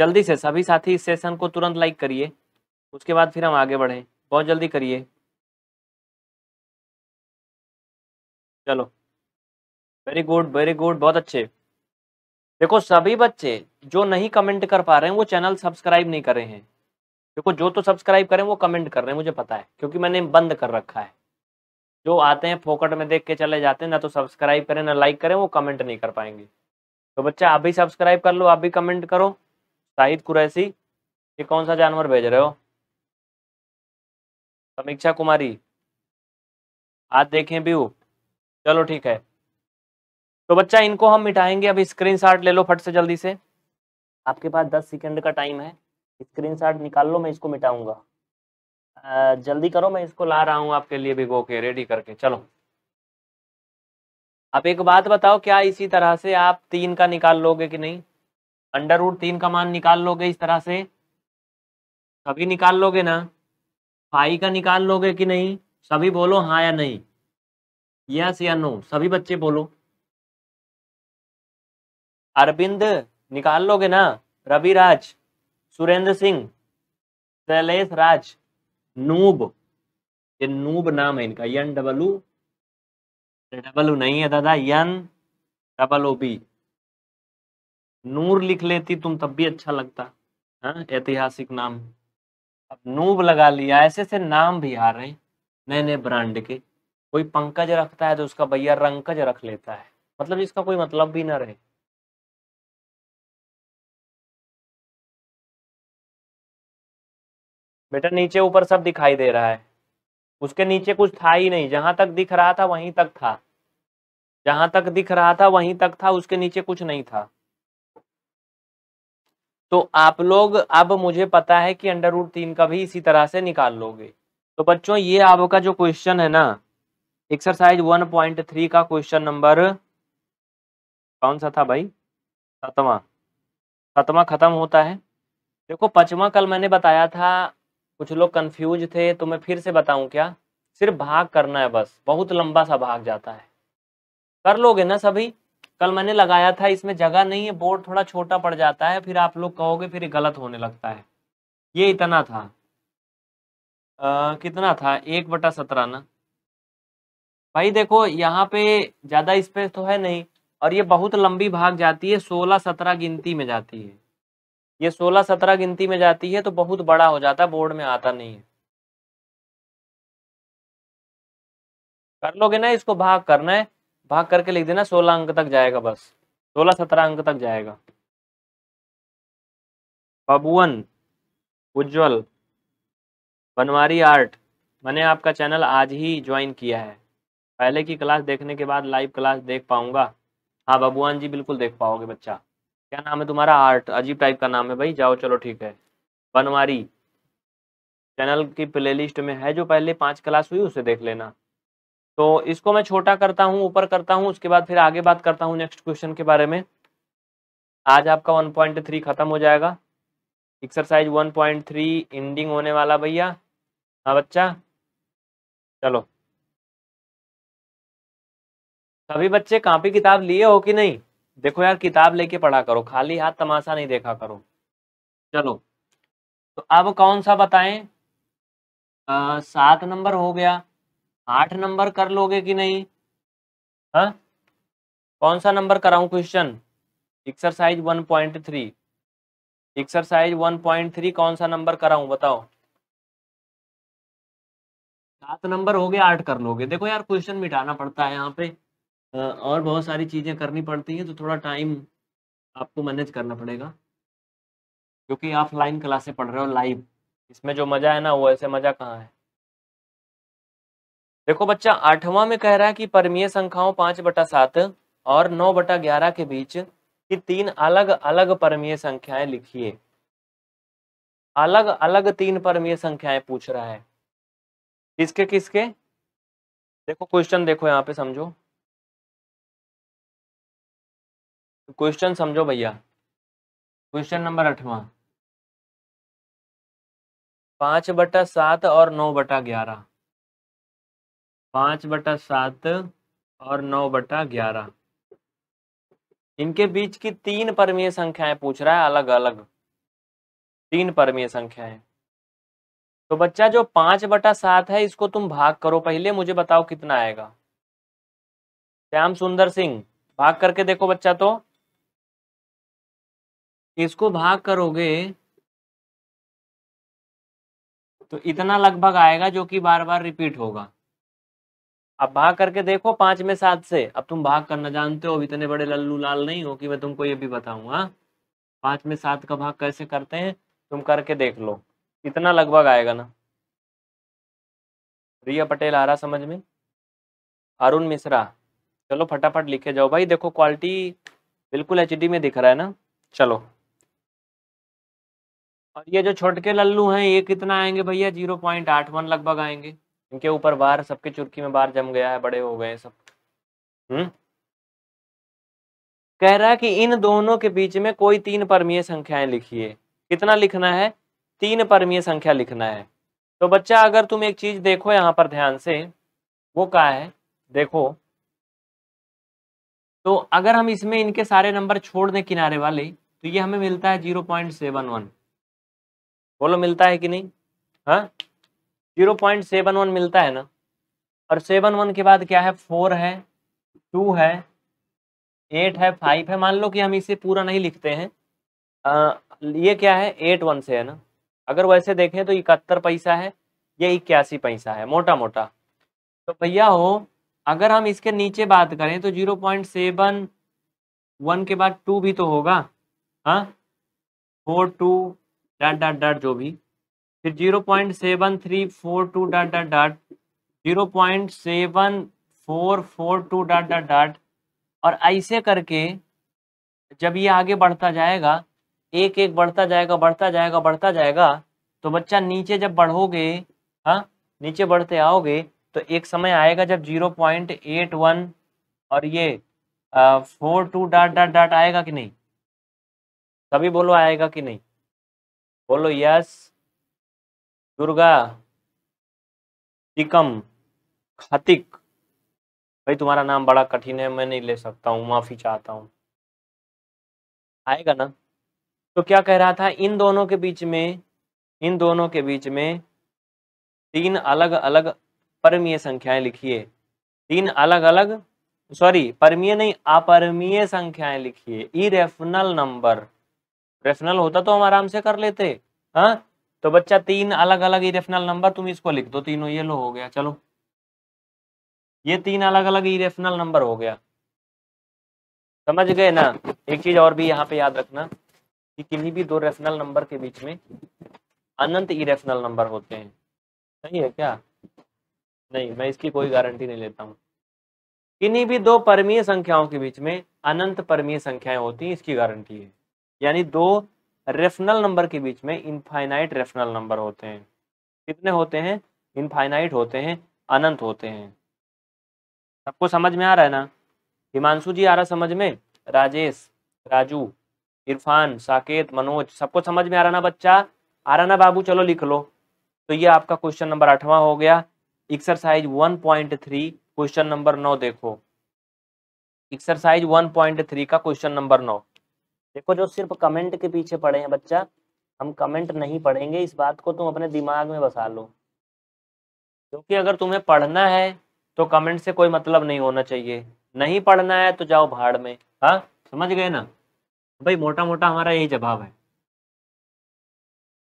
जल्दी से सभी साथी इस सेशन को तुरंत लाइक करिए उसके बाद फिर हम आगे बढ़ें बहुत जल्दी करिए चलो वेरी गुड वेरी गुड बहुत अच्छे देखो सभी बच्चे जो नहीं कमेंट कर पा रहे हैं वो चैनल सब्सक्राइब नहीं कर रहे हैं देखो जो तो सब्सक्राइब करें वो कमेंट कर रहे हैं मुझे पता है क्योंकि मैंने बंद कर रखा है जो आते हैं फोकट में देख के चले जाते हैं ना तो सब्सक्राइब करें ना लाइक करें वो कमेंट नहीं कर पाएंगे तो बच्चा आप भी सब्सक्राइब कर लो आप भी कमेंट करो शाहिद कुरैसी ये कौन सा जानवर भेज रहे हो समीक्षा कुमारी आज देखें भी चलो ठीक है तो बच्चा इनको हम मिटाएंगे अभी स्क्रीनशॉट ले लो फट से जल्दी से आपके पास दस सेकेंड का टाइम है स्क्रीनशॉट निकाल लो मैं इसको मिटाऊंगा जल्दी करो मैं इसको ला रहा हूँ आपके लिए भिगो के रेडी करके चलो आप एक बात बताओ क्या इसी तरह से आप तीन का निकाल लोगे कि नहीं अंडर रूट तीन का मान निकाल लोगे इस तरह से सभी निकाल लोगे ना फाइव का निकाल लोगे कि नहीं सभी बोलो हाँ या नहीं यस या नो सभी बच्चे बोलो अरविंद निकाल लोगे ना रविराज सुरेंद्र सिंह शैलेश राज नूब ये नूब नाम है इनका यन डबलू डबलू नहीं है दादा यन डबल ओ बी नूर लिख लेती तुम तब भी अच्छा लगता है हाँ, ऐतिहासिक नाम अब नूब लगा लिया ऐसे से नाम भी आ रहे नए नए ब्रांड के कोई पंकज रखता है तो उसका भैया रंकज रख लेता है मतलब इसका कोई मतलब भी ना रहे बेटा नीचे ऊपर सब दिखाई दे रहा है उसके नीचे कुछ था ही नहीं जहां तक दिख रहा था वहीं तक था जहां तक दिख रहा था वहीं तक था उसके नीचे कुछ नहीं था तो आप लोग अब मुझे पता है कि अंडर रूट तीन का भी इसी तरह से निकाल लोगे तो बच्चों ये आपका जो क्वेश्चन है ना एक्सरसाइज वन पॉइंट थ्री का क्वेश्चन नंबर कौन सा था भाई सतवा सतवा खत्म होता है देखो पचवा कल मैंने बताया था कुछ लोग कंफ्यूज थे तो मैं फिर से बताऊं क्या सिर्फ भाग करना है बस बहुत लंबा सा भाग जाता है कर लोगे ना सभी कल मैंने लगाया था इसमें जगह नहीं है बोर्ड थोड़ा छोटा पड़ जाता है फिर आप लोग कहोगे फिर गलत होने लगता है ये इतना था आ, कितना था एक बटा सत्रह ना भाई देखो यहाँ पे ज़्यादा स्पेस तो है नहीं और ये बहुत लंबी भाग जाती है सोलह सत्रह गिनती में जाती है ये सोलह सत्रह गिनती में जाती है तो बहुत बड़ा हो जाता है बोर्ड में आता नहीं है कर लोगे ना इसको भाग करना है भाग करके लिख देना सोलह अंक तक जाएगा बस सोलह सत्रह अंक तक जाएगा बबुअन उज्जवल बनवारी आर्ट मैंने आपका चैनल आज ही ज्वाइन किया है पहले की क्लास देखने के बाद लाइव क्लास देख पाऊंगा हाँ बबुआन जी बिल्कुल देख पाओगे बच्चा क्या नाम है तुम्हारा आर्ट अजीब टाइप का नाम है भाई जाओ चलो ठीक है बनवारी चैनल की प्लेलिस्ट में है जो पहले पाँच क्लास हुई उसे देख लेना तो इसको मैं छोटा करता हूँ ऊपर करता हूँ उसके बाद फिर आगे बात करता हूँ नेक्स्ट क्वेश्चन के बारे में आज आपका थ्री खत्म हो जाएगा एक्सरसाइज थ्री एंडिंग होने वाला भैया हाँ बच्चा चलो सभी बच्चे कापी किताब लिए हो कि नहीं देखो यार किताब लेके पढ़ा करो खाली हाथ तमाशा नहीं देखा करो चलो तो अब कौन सा बताएं सात नंबर हो गया आठ नंबर कर लोगे कि नहीं हा? कौन सा नंबर कराऊं question exercise one point three exercise one point three कौन सा नंबर कराऊं बताओ सात नंबर हो गया आठ कर लोगे देखो यार क्वेश्चन मिटाना पड़ता है यहाँ पे और बहुत सारी चीज़ें करनी पड़ती हैं तो थोड़ा टाइम आपको मैनेज करना पड़ेगा क्योंकि ऑफलाइन क्लासे क्लासें पढ़ रहे हो लाइव इसमें जो मज़ा है ना वो ऐसे मज़ा कहाँ है देखो बच्चा आठवां में कह रहा है कि परमीय संख्याओं पाँच बटा सात और नौ बटा ग्यारह के बीच की तीन अलग अलग परमीय संख्याएं लिखिए अलग अलग तीन परमीय संख्याएं पूछ रहा है किसके किसके देखो क्वेश्चन देखो यहाँ पे समझो क्वेश्चन समझो भैया क्वेश्चन नंबर अठवा पांच बटा सात और नौ बटा ग्यारह पांच बटा सात और नौ बटा ग्यारह इनके बीच की तीन परमीय संख्याएं पूछ रहा है अलग अलग तीन परमीय संख्याएं तो बच्चा जो पांच बटा सात है इसको तुम भाग करो पहले मुझे बताओ कितना आएगा श्याम सुंदर सिंह भाग करके देखो बच्चा तो इसको भाग करोगे तो इतना लगभग आएगा जो कि बार बार रिपीट होगा अब भाग करके देखो पांच में सात से अब तुम भाग करना जानते हो इतने बड़े लल्लू लाल नहीं हो कि मैं तुमको ये भी बताऊंगा हाँ? पांच में सात का भाग कैसे करते हैं तुम करके देख लो इतना लगभग आएगा ना रिया पटेल आ रहा समझ में अरुण मिश्रा चलो फटाफट लिखे जाओ भाई देखो क्वालिटी बिल्कुल एच में दिख रहा है ना चलो और ये जो छोटके लल्लू हैं ये कितना आएंगे भैया जीरो पॉइंट आठ वन लगभग आएंगे इनके ऊपर बार सबके चुटकी में बार जम गया है बड़े हो गए सब हम्म कह रहा है कि इन दोनों के बीच में कोई तीन परमीय संख्याएं लिखिए कितना लिखना है तीन परमीय संख्या लिखना है तो बच्चा अगर तुम एक चीज देखो यहाँ पर ध्यान से वो क्या है देखो तो अगर हम इसमें इनके सारे नंबर छोड़ दें किनारे वाले तो ये हमें मिलता है जीरो पॉइंट सेवन वन बोलो मिलता है कि नहीं हाँ जीरो पॉइंट सेवन वन मिलता है ना और सेवन वन के बाद क्या है फोर है टू है एट है फाइव है मान लो कि हम इसे पूरा नहीं लिखते हैं आ, ये क्या है एट वन से है ना अगर वैसे देखें तो इकहत्तर पैसा है ये इक्यासी पैसा है मोटा मोटा तो भैया हो अगर हम इसके नीचे बात करें तो जीरो पॉइंट सेवन वन के बाद टू भी तो होगा हाँ four two dot dot dot जो भी फिर zero point seven three four two dot dot dot zero point seven four four two dot dot dot और ऐसे करके जब ये आगे बढ़ता जाएगा एक एक बढ़ता जाएगा बढ़ता जाएगा बढ़ता जाएगा तो बच्चा नीचे जब बढ़ोगे हाँ नीचे बढ़ते आओगे तो एक समय आएगा जब जीरो पॉइंट एट वन और ये four two dot dot dot आएगा कि नहीं तभी बोलो आएगा कि नहीं बोलो यस दुर्गा तिकम खातिक भाई तुम्हारा नाम बड़ा कठिन है मैं नहीं ले सकता हूँ माफी चाहता हूँ आएगा ना तो क्या कह रहा था इन दोनों के बीच में इन दोनों के बीच में तीन अलग अलग परमीय संख्याएं लिखिए तीन अलग अलग सॉरी परमीय नहीं अपरमीय संख्याएं लिखिए इरेफनल नंबर रेफनल होता तो हम आराम से कर लेते हाँ तो बच्चा तीन अलग अलग इरेफनल नंबर तुम इसको लिख दो तीनों ये लो हो गया चलो ये तीन अलग अलग इरेफनल नंबर हो गया समझ गए ना एक चीज और भी यहाँ पे याद रखना कि किन्हीं भी दो रेफनल नंबर के बीच में अनंत इरेफनल नंबर होते हैं सही है क्या नहीं मैं इसकी कोई गारंटी नहीं लेता हूँ किन्हीं भी दो परमीय संख्याओं के बीच में अनंत परमीय संख्याएं होती हैं इसकी गारंटी है यानी दो रेफनल नंबर के बीच में इनफाइनाइट रेफनल नंबर होते हैं कितने होते हैं इनफाइनाइट होते हैं अनंत होते हैं सबको समझ में आ रहा है ना हिमांशु जी आ रहा समझ में राजेश राजू इरफान साकेत मनोज सबको समझ में आ रहा ना बच्चा आ रहा ना बाबू चलो लिख लो तो ये आपका क्वेश्चन नंबर आठवां हो गया एक्सरसाइज 1.3 क्वेश्चन नंबर नौ देखो एक्सरसाइज 1.3 का क्वेश्चन नंबर नौ देखो जो सिर्फ कमेंट के पीछे पड़े हैं बच्चा हम कमेंट नहीं पढ़ेंगे इस बात को तुम अपने दिमाग में बसा लो क्योंकि अगर तुम्हें पढ़ना है तो कमेंट से कोई मतलब नहीं होना चाहिए नहीं पढ़ना है तो जाओ भाड़ में हाँ समझ गए ना भाई मोटा मोटा हमारा यही जवाब है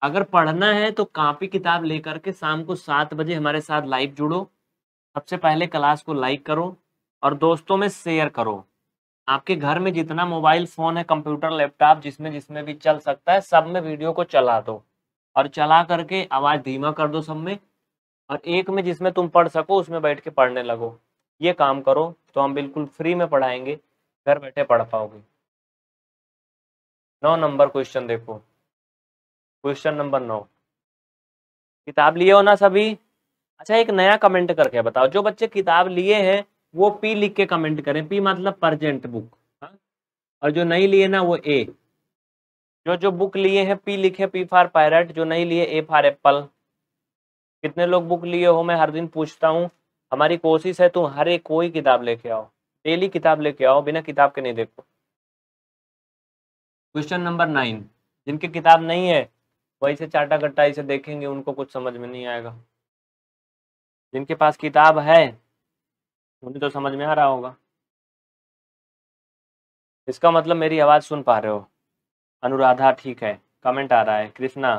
अगर पढ़ना है तो कापी किताब लेकर के शाम को सात बजे हमारे साथ लाइव जुड़ो सबसे पहले क्लास को लाइक करो और दोस्तों में शेयर करो आपके घर में जितना मोबाइल फोन है कंप्यूटर लैपटॉप जिसमें जिसमें भी चल सकता है सब में वीडियो को चला दो और चला करके आवाज धीमा कर दो सब में और एक में जिसमें तुम पढ़ सको उसमें बैठ के पढ़ने लगो ये काम करो तो हम बिल्कुल फ्री में पढ़ाएंगे घर बैठे पढ़ पाओगे नौ नंबर क्वेश्चन देखो क्वेश्चन नंबर नौ किताब लिए हो ना सभी अच्छा एक नया कमेंट करके बताओ जो बच्चे किताब लिए हैं वो पी लिख के कमेंट करें पी मतलब परजेंट बुक हा? और जो नहीं लिए ना वो ए जो जो बुक लिए हैं पी लिखे पी फॉर पायरट जो नहीं लिए ए फॉर एप्पल कितने लोग बुक लिए हो मैं हर दिन पूछता हूँ हमारी कोशिश है तुम हर एक कोई किताब लेके आओ डेली किताब लेके आओ बिना किताब के नहीं देखो क्वेश्चन नंबर नाइन जिनकी किताब नहीं है वही से चाटा कट्टा इसे देखेंगे उनको कुछ समझ में नहीं आएगा जिनके पास किताब है मुझे तो समझ में आ रहा होगा इसका मतलब मेरी आवाज़ सुन पा रहे हो अनुराधा ठीक है कमेंट आ रहा है कृष्णा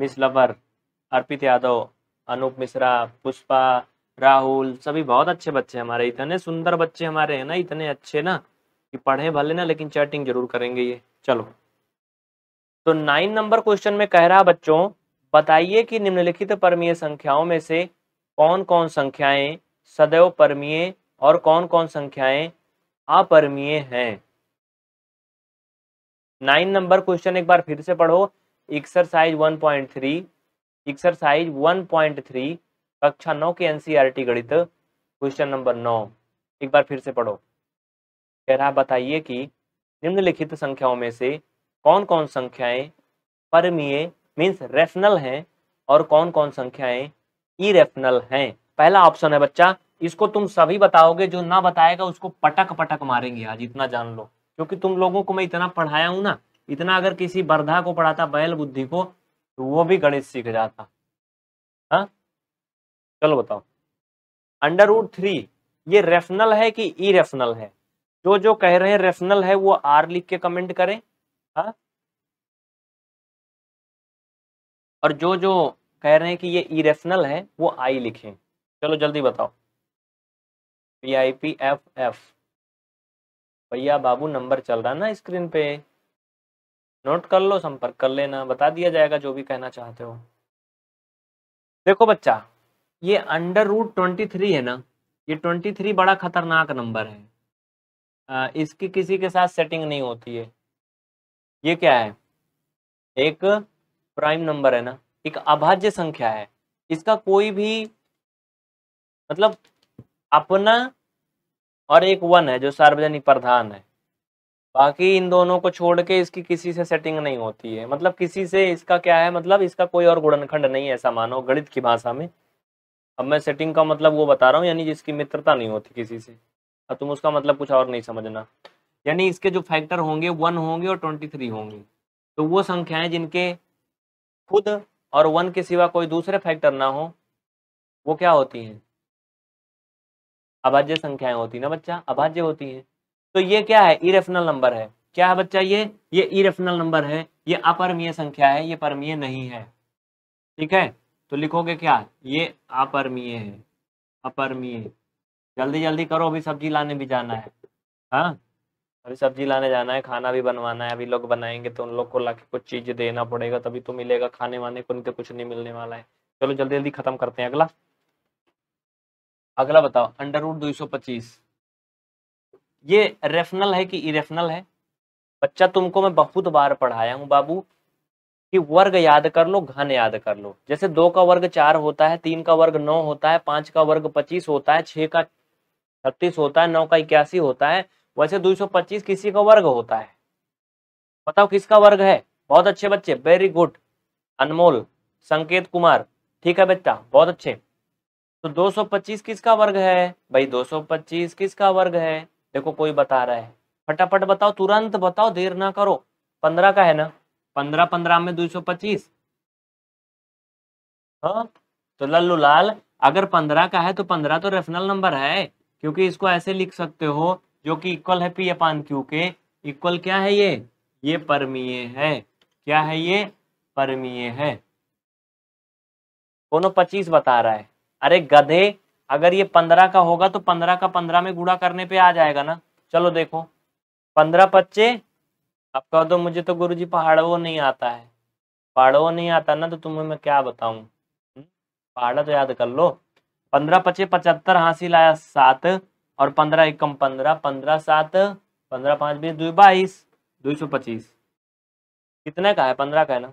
मिस लवर अर्पित यादव अनूप मिश्रा पुष्पा राहुल सभी बहुत अच्छे बच्चे हमारे इतने सुंदर बच्चे हमारे हैं ना इतने अच्छे ना कि पढ़े भले ना लेकिन चैटिंग जरूर करेंगे ये चलो तो नाइन नंबर क्वेश्चन में कह रहा बच्चों बताइए कि निम्नलिखित परमीय संख्याओं में से कौन कौन संख्याएं सदैव परमीय और कौन कौन संख्याएं अपरमीय हैं नाइन नंबर क्वेश्चन एक बार फिर से पढ़ो exercise one point three exercise one point three कक्षा नौ के एनसीईआरटी e गणित क्वेश्चन नंबर नौ एक बार फिर से पढ़ो कह रहा बताइए कि निम्नलिखित संख्याओं में से कौन कौन संख्याएं परमीय मीन्स रेफनल हैं और कौन कौन संख्याएं इरेफनल हैं पहला ऑप्शन है बच्चा इसको तुम सभी बताओगे जो ना बताएगा उसको पटक पटक मारेंगे आज इतना जान लो क्योंकि तुम लोगों को मैं इतना पढ़ाया हूं ना इतना अगर किसी वर्धा को पढ़ाता बैल बुद्धि को तो वो भी गणित सीख जाता हा? चलो बताओ अंडर रूट थ्री ये रेफनल है कि ई रेफनल है जो जो कह रहे हैं रेफनल है वो आर लिख के कमेंट करें हा? और जो जो कह रहे हैं कि ये इरेफनल है वो आई लिखें चलो जल्दी बताओ P I P F F भैया बाबू नंबर चल रहा है ना स्क्रीन पे नोट कर लो संपर्क कर लेना बता दिया जाएगा जो भी कहना चाहते हो देखो बच्चा ये अंडर रूट ट्वेंटी थ्री है ना ये ट्वेंटी थ्री बड़ा खतरनाक नंबर है आ, इसकी किसी के साथ सेटिंग नहीं होती है ये क्या है एक प्राइम नंबर है ना एक अभाज्य संख्या है इसका कोई भी मतलब अपना और एक वन है जो सार्वजनिक प्रधान है बाकी इन दोनों को छोड़ के इसकी किसी से सेटिंग नहीं होती है मतलब किसी से इसका क्या है मतलब इसका कोई और गुणनखंड नहीं है ऐसा मानो गणित की भाषा में अब मैं सेटिंग का मतलब वो बता रहा हूँ यानी जिसकी मित्रता नहीं होती किसी से अब तुम उसका मतलब कुछ और नहीं समझना यानी इसके जो फैक्टर होंगे वन होंगे और ट्वेंटी थ्री होंगे तो वो संख्याएं जिनके खुद और वन के सिवा कोई दूसरे फैक्टर ना हो वो क्या होती हैं अभाज्य संख्याएं होती ना बच्चा अभाज्य होती है तो ये क्या है इरेफनल नंबर है क्या है बच्चा ये ये इरेफनल नंबर है ये अपरमीय संख्या है ये परमीय नहीं है ठीक है तो लिखोगे क्या ये अपरमीय है अपरमीय जल्दी जल्दी करो अभी सब्जी लाने भी जाना है हाँ अभी सब्जी लाने जाना है खाना भी बनवाना है अभी लोग बनाएंगे तो उन लोग को लाके कुछ चीज़ देना पड़ेगा तभी तो मिलेगा खाने वाने को उनके कुछ नहीं मिलने वाला है चलो जल्दी जल्दी खत्म करते हैं अगला अगला बताओ अंडर रूट दो सौ पच्चीस ये रेफनल है कि इरेफनल है बच्चा तुमको मैं बहुत बार पढ़ाया हूँ बाबू कि वर्ग याद कर लो घन याद कर लो जैसे दो का वर्ग चार होता है तीन का वर्ग नौ होता है पांच का वर्ग पच्चीस होता है छह का छत्तीस होता है नौ का इक्यासी होता है वैसे दो सौ पच्चीस किसी का वर्ग होता है बताओ किसका वर्ग है बहुत अच्छे बच्चे वेरी गुड अनमोल संकेत कुमार ठीक है बेटा बहुत अच्छे तो 225 किसका वर्ग है भाई 225 किसका वर्ग है देखो कोई बता रहा है फटाफट बताओ तुरंत बताओ देर ना करो पंद्रह का है ना पंद्रह पंद्रह में दो सौ पच्चीस हाँ, तो लल्लू लाल अगर पंद्रह का है तो पंद्रह तो रेफनल नंबर है क्योंकि इसको ऐसे लिख सकते हो जो कि इक्वल है पी अपान क्यू के इक्वल क्या है ये ये परमीय है क्या है ये परमीय है दोनों पच्चीस बता रहा है अरे गधे अगर ये पंद्रह का होगा तो पंद्रह का पंद्रह में गुड़ा करने पे आ जाएगा ना चलो देखो पंद्रह पच्चे अब कह दो मुझे तो जी पहाड़ो नहीं आता है पहाड़ो नहीं आता ना तो तुम्हें मैं क्या बताऊ हम्म, पहाड़ा तो याद कर लो पंद्रह पच्चे पचहत्तर हासिल आया सात और पंद्रह एकम पंद्रह पंद्रह सात पंद्रह पाँच बीस दो बाईस दो सौ पच्चीस कितने का है पंद्रह का है ना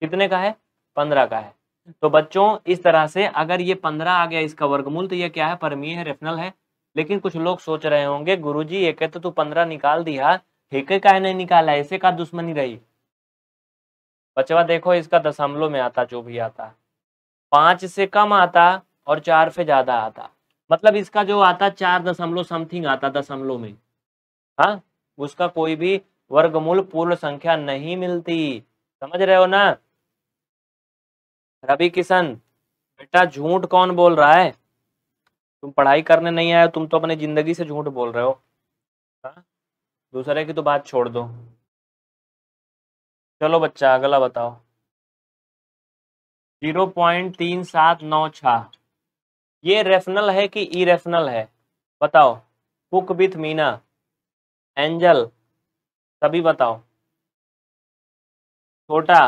कितने का है पंद्रह का है तो बच्चों इस तरह से अगर ये पंद्रह आ गया इसका वर्गमूल तो ये क्या है परमीय है रेफनल है लेकिन कुछ लोग सोच रहे होंगे गुरु जी ये कहते तो तू पंद्रह निकाल दिया ठीके का नहीं निकाला ऐसे का दुश्मनी रही बचवा देखो इसका दशमलव में आता जो भी आता पांच से कम आता और चार से ज्यादा आता मतलब इसका जो आता चार दशमलव समथिंग आता दशमलव में हा उसका कोई भी वर्गमूल पूर्ण संख्या नहीं मिलती समझ रहे हो ना रवि किशन बेटा झूठ कौन बोल रहा है तुम पढ़ाई करने नहीं आए तुम तो अपनी जिंदगी से झूठ बोल रहे हो हा? दूसरे की तो बात छोड़ दो चलो बच्चा अगला बताओ जीरो पॉइंट तीन सात नौ छः ये रेफनल है कि ई रेफनल है बताओ कुक विथ मीना एंजल सभी बताओ छोटा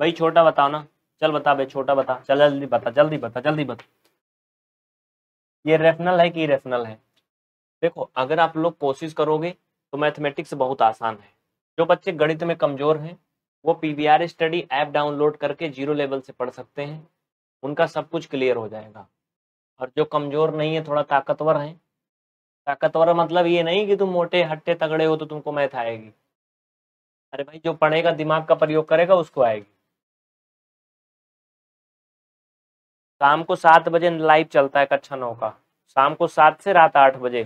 भाई छोटा बताओ ना चल बता बे छोटा बता चल जल्दी बता जल्दी बता जल्दी बता ये रेफनल है कि रेफनल है देखो अगर आप लोग कोशिश करोगे तो मैथमेटिक्स बहुत आसान है जो बच्चे गणित में कमजोर हैं वो P V R study app download करके जीरो लेवल से पढ़ सकते हैं उनका सब कुछ क्लियर हो जाएगा और जो कमजोर नहीं है थोड़ा ताकतवर है ताकतवर मतलब ये नहीं कि तुम मोटे हट्टे तगड़े हो तो तुमको मैथ आएगी अरे भाई जो पढ़ेगा दिमाग का प्रयोग करेगा उसको आएगी शाम को सात बजे लाइव चलता है कक्षा नौ का शाम को सात से रात आठ बजे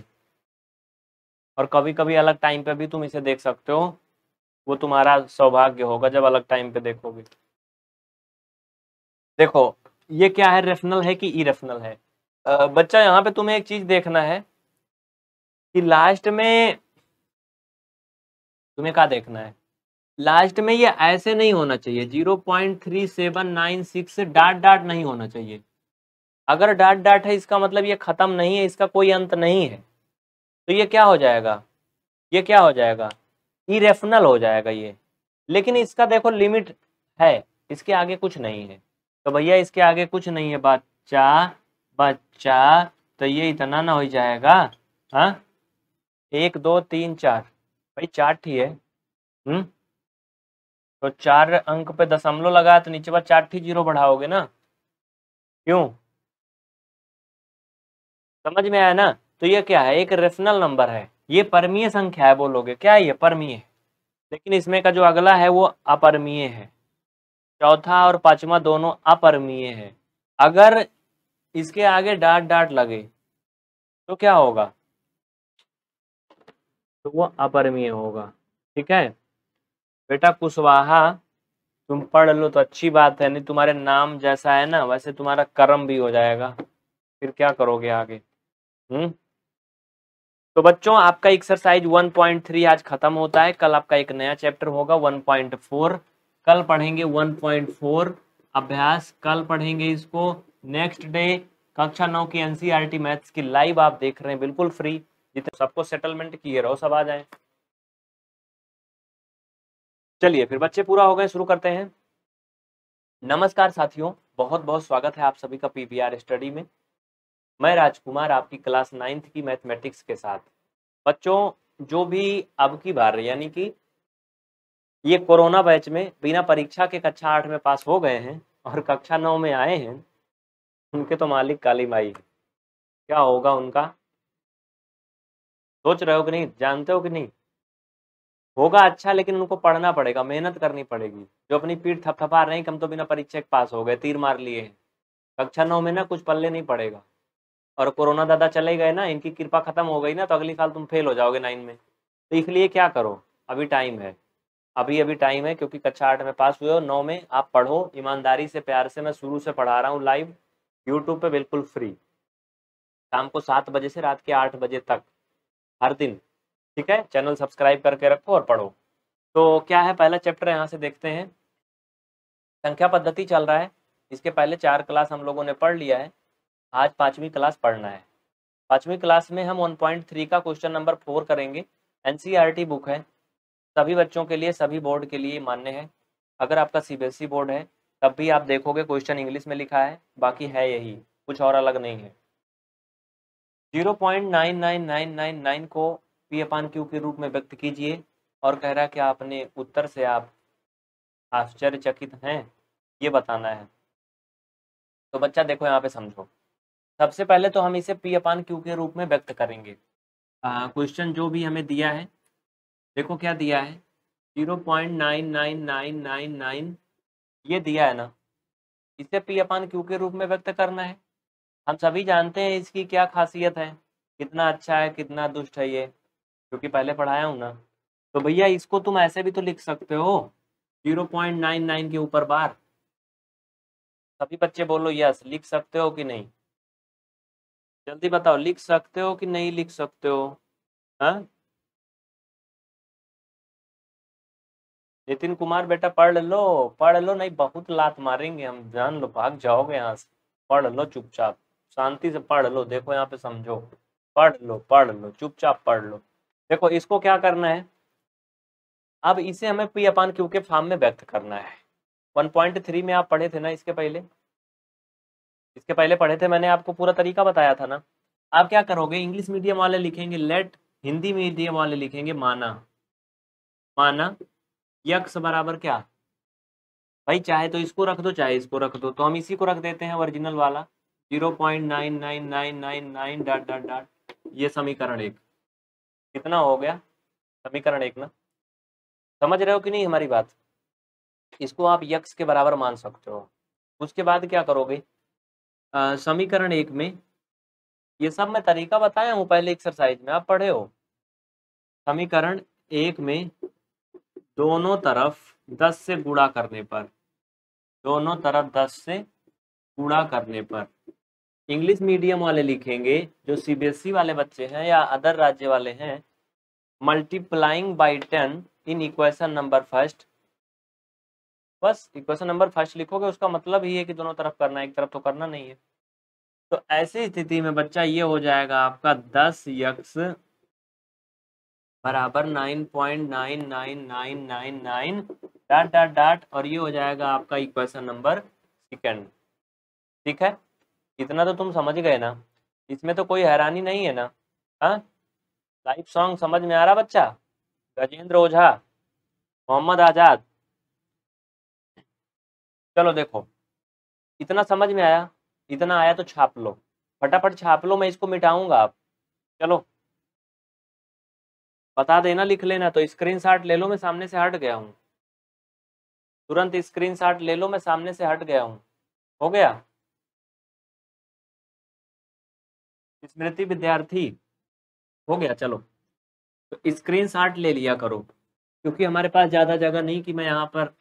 और कभी कभी अलग टाइम पे भी तुम इसे देख सकते हो वो तुम्हारा सौभाग्य होगा जब अलग टाइम पे देखोगे देखो ये क्या है रेफनल है कि इरेफनल है बच्चा यहाँ पे तुम्हें एक चीज देखना है कि लास्ट में तुम्हें क्या देखना है लास्ट में ये ऐसे नहीं होना चाहिए zero point three seven nine six dot dot नहीं होना चाहिए अगर डाट डाट है इसका मतलब ये ख़त्म नहीं है इसका कोई अंत नहीं है तो ये क्या हो जाएगा ये क्या हो जाएगा इरेफनल हो जाएगा ये लेकिन इसका देखो लिमिट है इसके आगे कुछ नहीं है तो भैया इसके आगे कुछ नहीं है बच्चा बच्चा तो ये इतना ना हो जाएगा हाँ एक दो तीन चार भाई चार ठीक है हम्म तो चार अंक पे दशमलव लगाया तो नीचे बार चार ठीक जीरो बढ़ाओगे ना क्यों समझ में आया ना तो ये क्या है एक रेशनल नंबर है ये परमीय संख्या है बोलोगे क्या है ये परमीय लेकिन इसमें का जो अगला है वो अपरमीय है चौथा और पांचवा दोनों अपरमीय है अगर इसके आगे डाट डाट लगे तो क्या होगा तो वो अपरमीय होगा ठीक है बेटा कुशवाहा तुम पढ़ लो तो अच्छी बात है नहीं तुम्हारे नाम जैसा है ना वैसे तुम्हारा कर्म भी हो जाएगा फिर क्या करोगे आगे हम्म तो बच्चों आपका एक्सरसाइज 1.3 आज खत्म होता है कल आपका एक नया चैप्टर होगा 1.4 कल पढ़ेंगे 1.4 अभ्यास कल पढ़ेंगे इसको नेक्स्ट डे कक्षा नौ की एनसीआरटी मैथ्स e की लाइव आप देख रहे हैं बिल्कुल फ्री जितने सबको सेटलमेंट किए रहो सब आ जाए चलिए फिर बच्चे पूरा हो गए शुरू करते हैं नमस्कार साथियों बहुत बहुत स्वागत है आप सभी का पीवीआर स्टडी में मैं राजकुमार आपकी क्लास नाइन्थ की मैथमेटिक्स के साथ बच्चों जो भी अब की बार यानी कि ये कोरोना बैच में बिना परीक्षा के कक्षा आठ में पास हो गए हैं और कक्षा नौ में आए हैं उनके तो मालिक काली माई क्या होगा उनका सोच रहे हो कि नहीं जानते हो कि नहीं होगा अच्छा लेकिन उनको पढ़ना पड़ेगा मेहनत करनी पड़ेगी जो अपनी पीठ थपथपा रहे हैं कि हम तो बिना परीक्षा के पास हो गए तीर मार लिए हैं कक्षा नौ में ना कुछ पल्ले नहीं पड़ेगा और कोरोना दादा चले गए ना इनकी कृपा खत्म हो गई ना तो अगली साल तुम फेल हो जाओगे नाइन में तो इसलिए क्या करो अभी टाइम है अभी अभी टाइम है क्योंकि कक्षा आठ में पास हुए हो नौ में आप पढ़ो ईमानदारी से प्यार से मैं शुरू से पढ़ा रहा हूँ लाइव यूट्यूब पे बिल्कुल फ्री शाम को सात बजे से रात के आठ बजे तक हर दिन ठीक है चैनल सब्सक्राइब करके रखो और पढ़ो तो क्या है पहला चैप्टर यहाँ से देखते हैं संख्या पद्धति चल रहा है इसके पहले चार क्लास हम लोगों ने पढ़ लिया है आज पाँचवीं क्लास पढ़ना है पाँचवीं क्लास में हम वन पॉइंट थ्री का क्वेश्चन नंबर फोर करेंगे एन बुक है सभी बच्चों के लिए सभी बोर्ड के लिए मान्य है अगर आपका सी बोर्ड है तब भी आप देखोगे क्वेश्चन इंग्लिश में लिखा है बाकी है यही कुछ और अलग नहीं है zero point nine nine nine nine nine को पी अपान क्यू के रूप में व्यक्त कीजिए और कह रहा है कि आपने उत्तर से आप आश्चर्यचकित हैं ये बताना है तो बच्चा देखो यहाँ पे समझो सबसे पहले तो हम इसे पी अपान क्यू के रूप में व्यक्त करेंगे क्वेश्चन जो भी हमें दिया है देखो क्या दिया है zero point nine nine nine nine nine ये दिया है ना इसे पी अपान क्यू के रूप में व्यक्त करना है हम सभी जानते हैं इसकी क्या खासियत है कितना अच्छा है कितना दुष्ट है ये क्योंकि पहले पढ़ाया हूं ना तो भैया इसको तुम ऐसे भी तो लिख सकते हो जीरो पॉइंट नाइन नाइन के ऊपर बार सभी बच्चे बोलो यस लिख सकते हो कि नहीं जल्दी बताओ लिख सकते हो कि नहीं लिख सकते हो हाँ? नितिन कुमार बेटा पढ़ लो पढ़ लो नहीं बहुत लात मारेंगे हम जान लो भाग जाओगे यहाँ से पढ़ लो चुपचाप शांति से पढ़ लो देखो यहाँ पे समझो पढ़ लो पढ़ लो चुपचाप पढ़ लो देखो इसको क्या करना है अब इसे हमें पी अपान क्यू के फॉर्म में व्यक्त करना है 1.3 में आप पढ़े थे ना इसके पहले इसके पहले पढ़े थे मैंने आपको पूरा तरीका बताया था ना आप क्या करोगे इंग्लिश मीडियम वाले लिखेंगे लेट हिंदी मीडियम वाले लिखेंगे माना माना यक्स बराबर क्या भाई चाहे तो इसको रख दो चाहे इसको रख दो तो हम इसी को रख देते हैं ओरिजिनल वाला zero point nine nine nine nine nine dot dot dot ये समीकरण एक कितना हो गया समीकरण एक ना समझ रहे हो कि नहीं हमारी बात इसको आप यक्ष के बराबर मान सकते हो उसके बाद क्या करोगे समीकरण एक में ये सब मैं तरीका बताया हूँ पहले एक्सरसाइज में आप पढ़े हो समीकरण एक में दोनों तरफ दस से गुणा करने पर दोनों तरफ दस से गुणा करने पर इंग्लिश मीडियम वाले लिखेंगे जो सीबीएसई e वाले बच्चे हैं या अदर राज्य वाले हैं multiplying by ten in equation number first बस इक्वेशन नंबर फर्स्ट लिखोगे उसका मतलब ही है कि दोनों तरफ करना है एक तरफ तो करना नहीं है तो ऐसी स्थिति में बच्चा ये हो जाएगा आपका दस यक्स बराबर nine point nine nine nine nine nine dot dot dot और ये हो जाएगा आपका इक्वेशन नंबर सेकेंड ठीक है इतना तो तुम समझ गए ना इसमें तो कोई हैरानी नहीं है ना हाँ लाइव सॉन्ग समझ में आ रहा बच्चा गजेंद्र ओझा मोहम्मद आजाद चलो देखो इतना समझ में आया इतना आया तो छाप लो फटाफट छाप लो मैं इसको मिटाऊंगा आप चलो बता देना लिख लेना तो स्क्रीनशॉट ले लो मैं सामने से हट गया हूँ तुरंत स्क्रीनशॉट ले लो मैं सामने से हट गया हूँ हो गया स्मृति विद्यार्थी हो गया चलो तो स्क्रीन शॉट ले लिया करो क्योंकि हमारे पास ज़्यादा जगह नहीं कि मैं यहाँ पर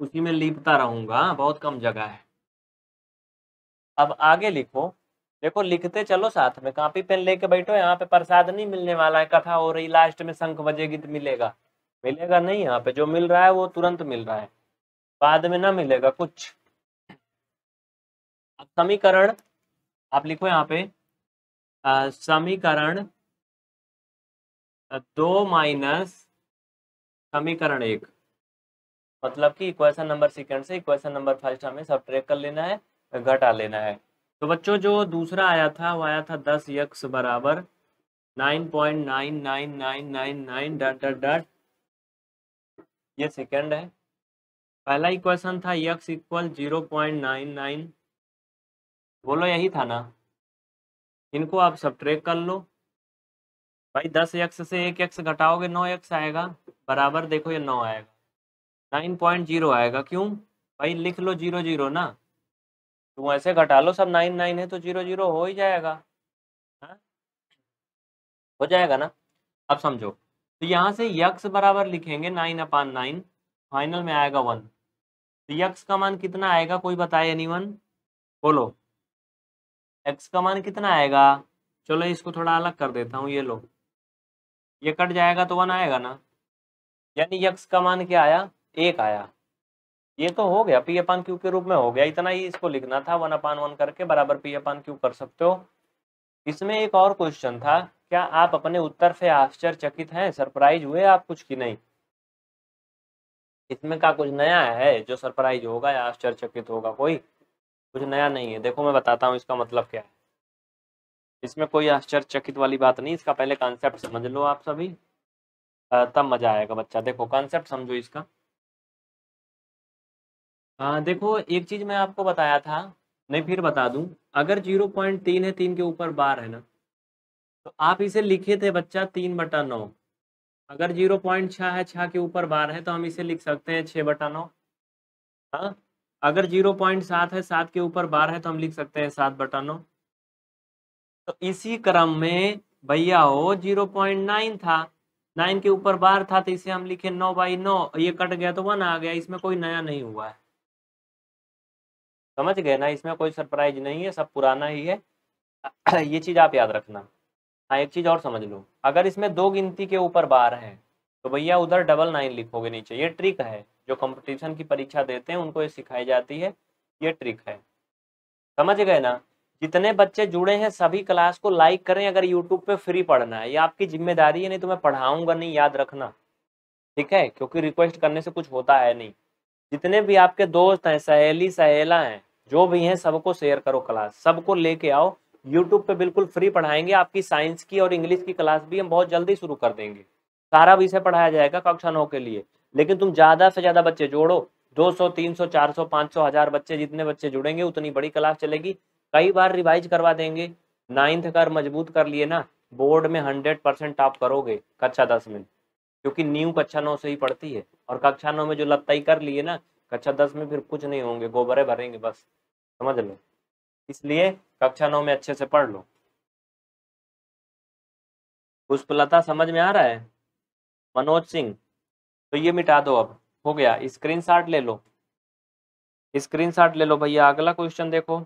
उसी में लिपता रहूंगा हाँ, बहुत कम जगह है अब आगे लिखो देखो लिखते चलो साथ में कापी पेन लेके बैठो यहाँ पे प्रसाद नहीं मिलने वाला है कथा हो रही लास्ट में शंख बजेगी तो मिलेगा मिलेगा नहीं यहाँ पे जो मिल रहा है वो तुरंत मिल रहा है बाद में ना मिलेगा कुछ अब समीकरण आप लिखो यहाँ पे समीकरण दो माइनस समीकरण एक मतलब कि इक्वेशन नंबर सेकंड से इक्वेशन नंबर फर्स्ट हमें सब ट्रेक कर लेना है घटा लेना है तो बच्चों जो दूसरा आया था वो आया था दस यक्स बराबर nine point nine nine nine nine nine dot dot dot ये सेकंड है पहला इक्वेशन था x equal zero point nine nine बोलो यही था ना इनको आप सब कर लो भाई दस एक्स से एक एक्स घटाओगे नौ एक्स आएगा बराबर देखो ये नौ आएगा नाइन पॉइंट जीरो आएगा क्यों भाई लिख लो जीरो जीरो ना तुम ऐसे घटा लो सब नाइन नाइन है तो जीरो जीरो हो ही जाएगा हा? हो जाएगा ना अब समझो तो यहाँ से यक्स बराबर लिखेंगे नाइन अपान नाइन फाइनल में आएगा वन तो यक्स का मान कितना आएगा कोई बताए एनी वन बोलो एक्स का मान कितना आएगा चलो इसको थोड़ा अलग कर देता हूँ ये लो ये कट जाएगा तो वन आएगा ना यानी यक्स का मान क्या आया एक आया ये तो हो गया पी अपान क्यू के रूप में हो गया इतना ही इसको लिखना था वन अपान वन करके बराबर पी अपान क्यू कर सकते हो इसमें एक और क्वेश्चन था क्या आप अपने उत्तर से आश्चर्यचकित हैं सरप्राइज हुए आप कुछ की नहीं इसमें का कुछ नया है जो सरप्राइज होगा या आश्चर्यचकित होगा कोई कुछ नया नहीं है देखो मैं बताता हूँ इसका मतलब क्या है इसमें कोई आश्चर्यचकित वाली बात नहीं इसका पहले कॉन्सेप्ट समझ लो आप सभी तब मज़ा आएगा बच्चा देखो कॉन्सेप्ट समझो इसका आ, देखो एक चीज़ मैं आपको बताया था नहीं फिर बता दूं अगर जीरो पॉइंट तीन है तीन के ऊपर बार है ना तो आप इसे लिखे थे बच्चा तीन बटा नौ अगर जीरो पॉइंट छः है छः के ऊपर बार है तो हम इसे लिख सकते हैं छः बटा नौ हाँ अगर जीरो पॉइंट सात है सात के ऊपर बार है तो हम लिख सकते हैं सात बटा नौ तो इसी क्रम में भैया हो जीरो पॉइंट नाइन था नाइन के ऊपर बार था तो इसे हम लिखे नौ बाई नौ ये कट गया तो वन आ गया इसमें कोई नया नहीं हुआ है समझ गए ना इसमें कोई सरप्राइज नहीं है सब पुराना ही है ये चीज़ आप याद रखना हाँ एक चीज़ और समझ लो अगर इसमें दो गिनती के ऊपर बार है तो भैया उधर डबल नाइन लिखोगे नीचे ये ट्रिक है जो कंपटीशन की परीक्षा देते हैं उनको ये सिखाई जाती है ये ट्रिक है समझ गए ना जितने बच्चे जुड़े हैं सभी क्लास को लाइक करें अगर यूट्यूब पे फ्री पढ़ना है ये आपकी जिम्मेदारी है नहीं तो मैं पढ़ाऊंगा नहीं याद रखना ठीक है क्योंकि रिक्वेस्ट करने से कुछ होता है नहीं जितने भी आपके दोस्त हैं सहेली सहेला हैं जो भी हैं सबको शेयर करो क्लास सबको लेके आओ यूट्यूब पे बिल्कुल फ्री पढ़ाएंगे आपकी साइंस की और इंग्लिश की क्लास भी हम बहुत जल्दी शुरू कर देंगे सारा विषय पढ़ाया जाएगा कक्षा नौ के लिए लेकिन तुम ज़्यादा से ज़्यादा बच्चे जोड़ो 200, 300, 400, 500, हजार बच्चे जितने बच्चे जुड़ेंगे उतनी बड़ी क्लास चलेगी कई बार रिवाइज करवा देंगे नाइन्थ कर मजबूत कर लिए ना बोर्ड में हंड्रेड परसेंट टॉप करोगे कक्षा दस में क्योंकि न्यू कक्षा नौ से ही पढ़ती है और कक्षा नौ में जो लत्ताई कर लिए ना कक्षा दस में फिर कुछ नहीं होंगे गोबरे भरेंगे बस समझ लो इसलिए कक्षा नौ में अच्छे से पढ़ लो पुष्पलता समझ में आ रहा है मनोज सिंह तो ये मिटा दो अब हो गया स्क्रीन ले लो स्क्रीन ले लो भैया अगला क्वेश्चन देखो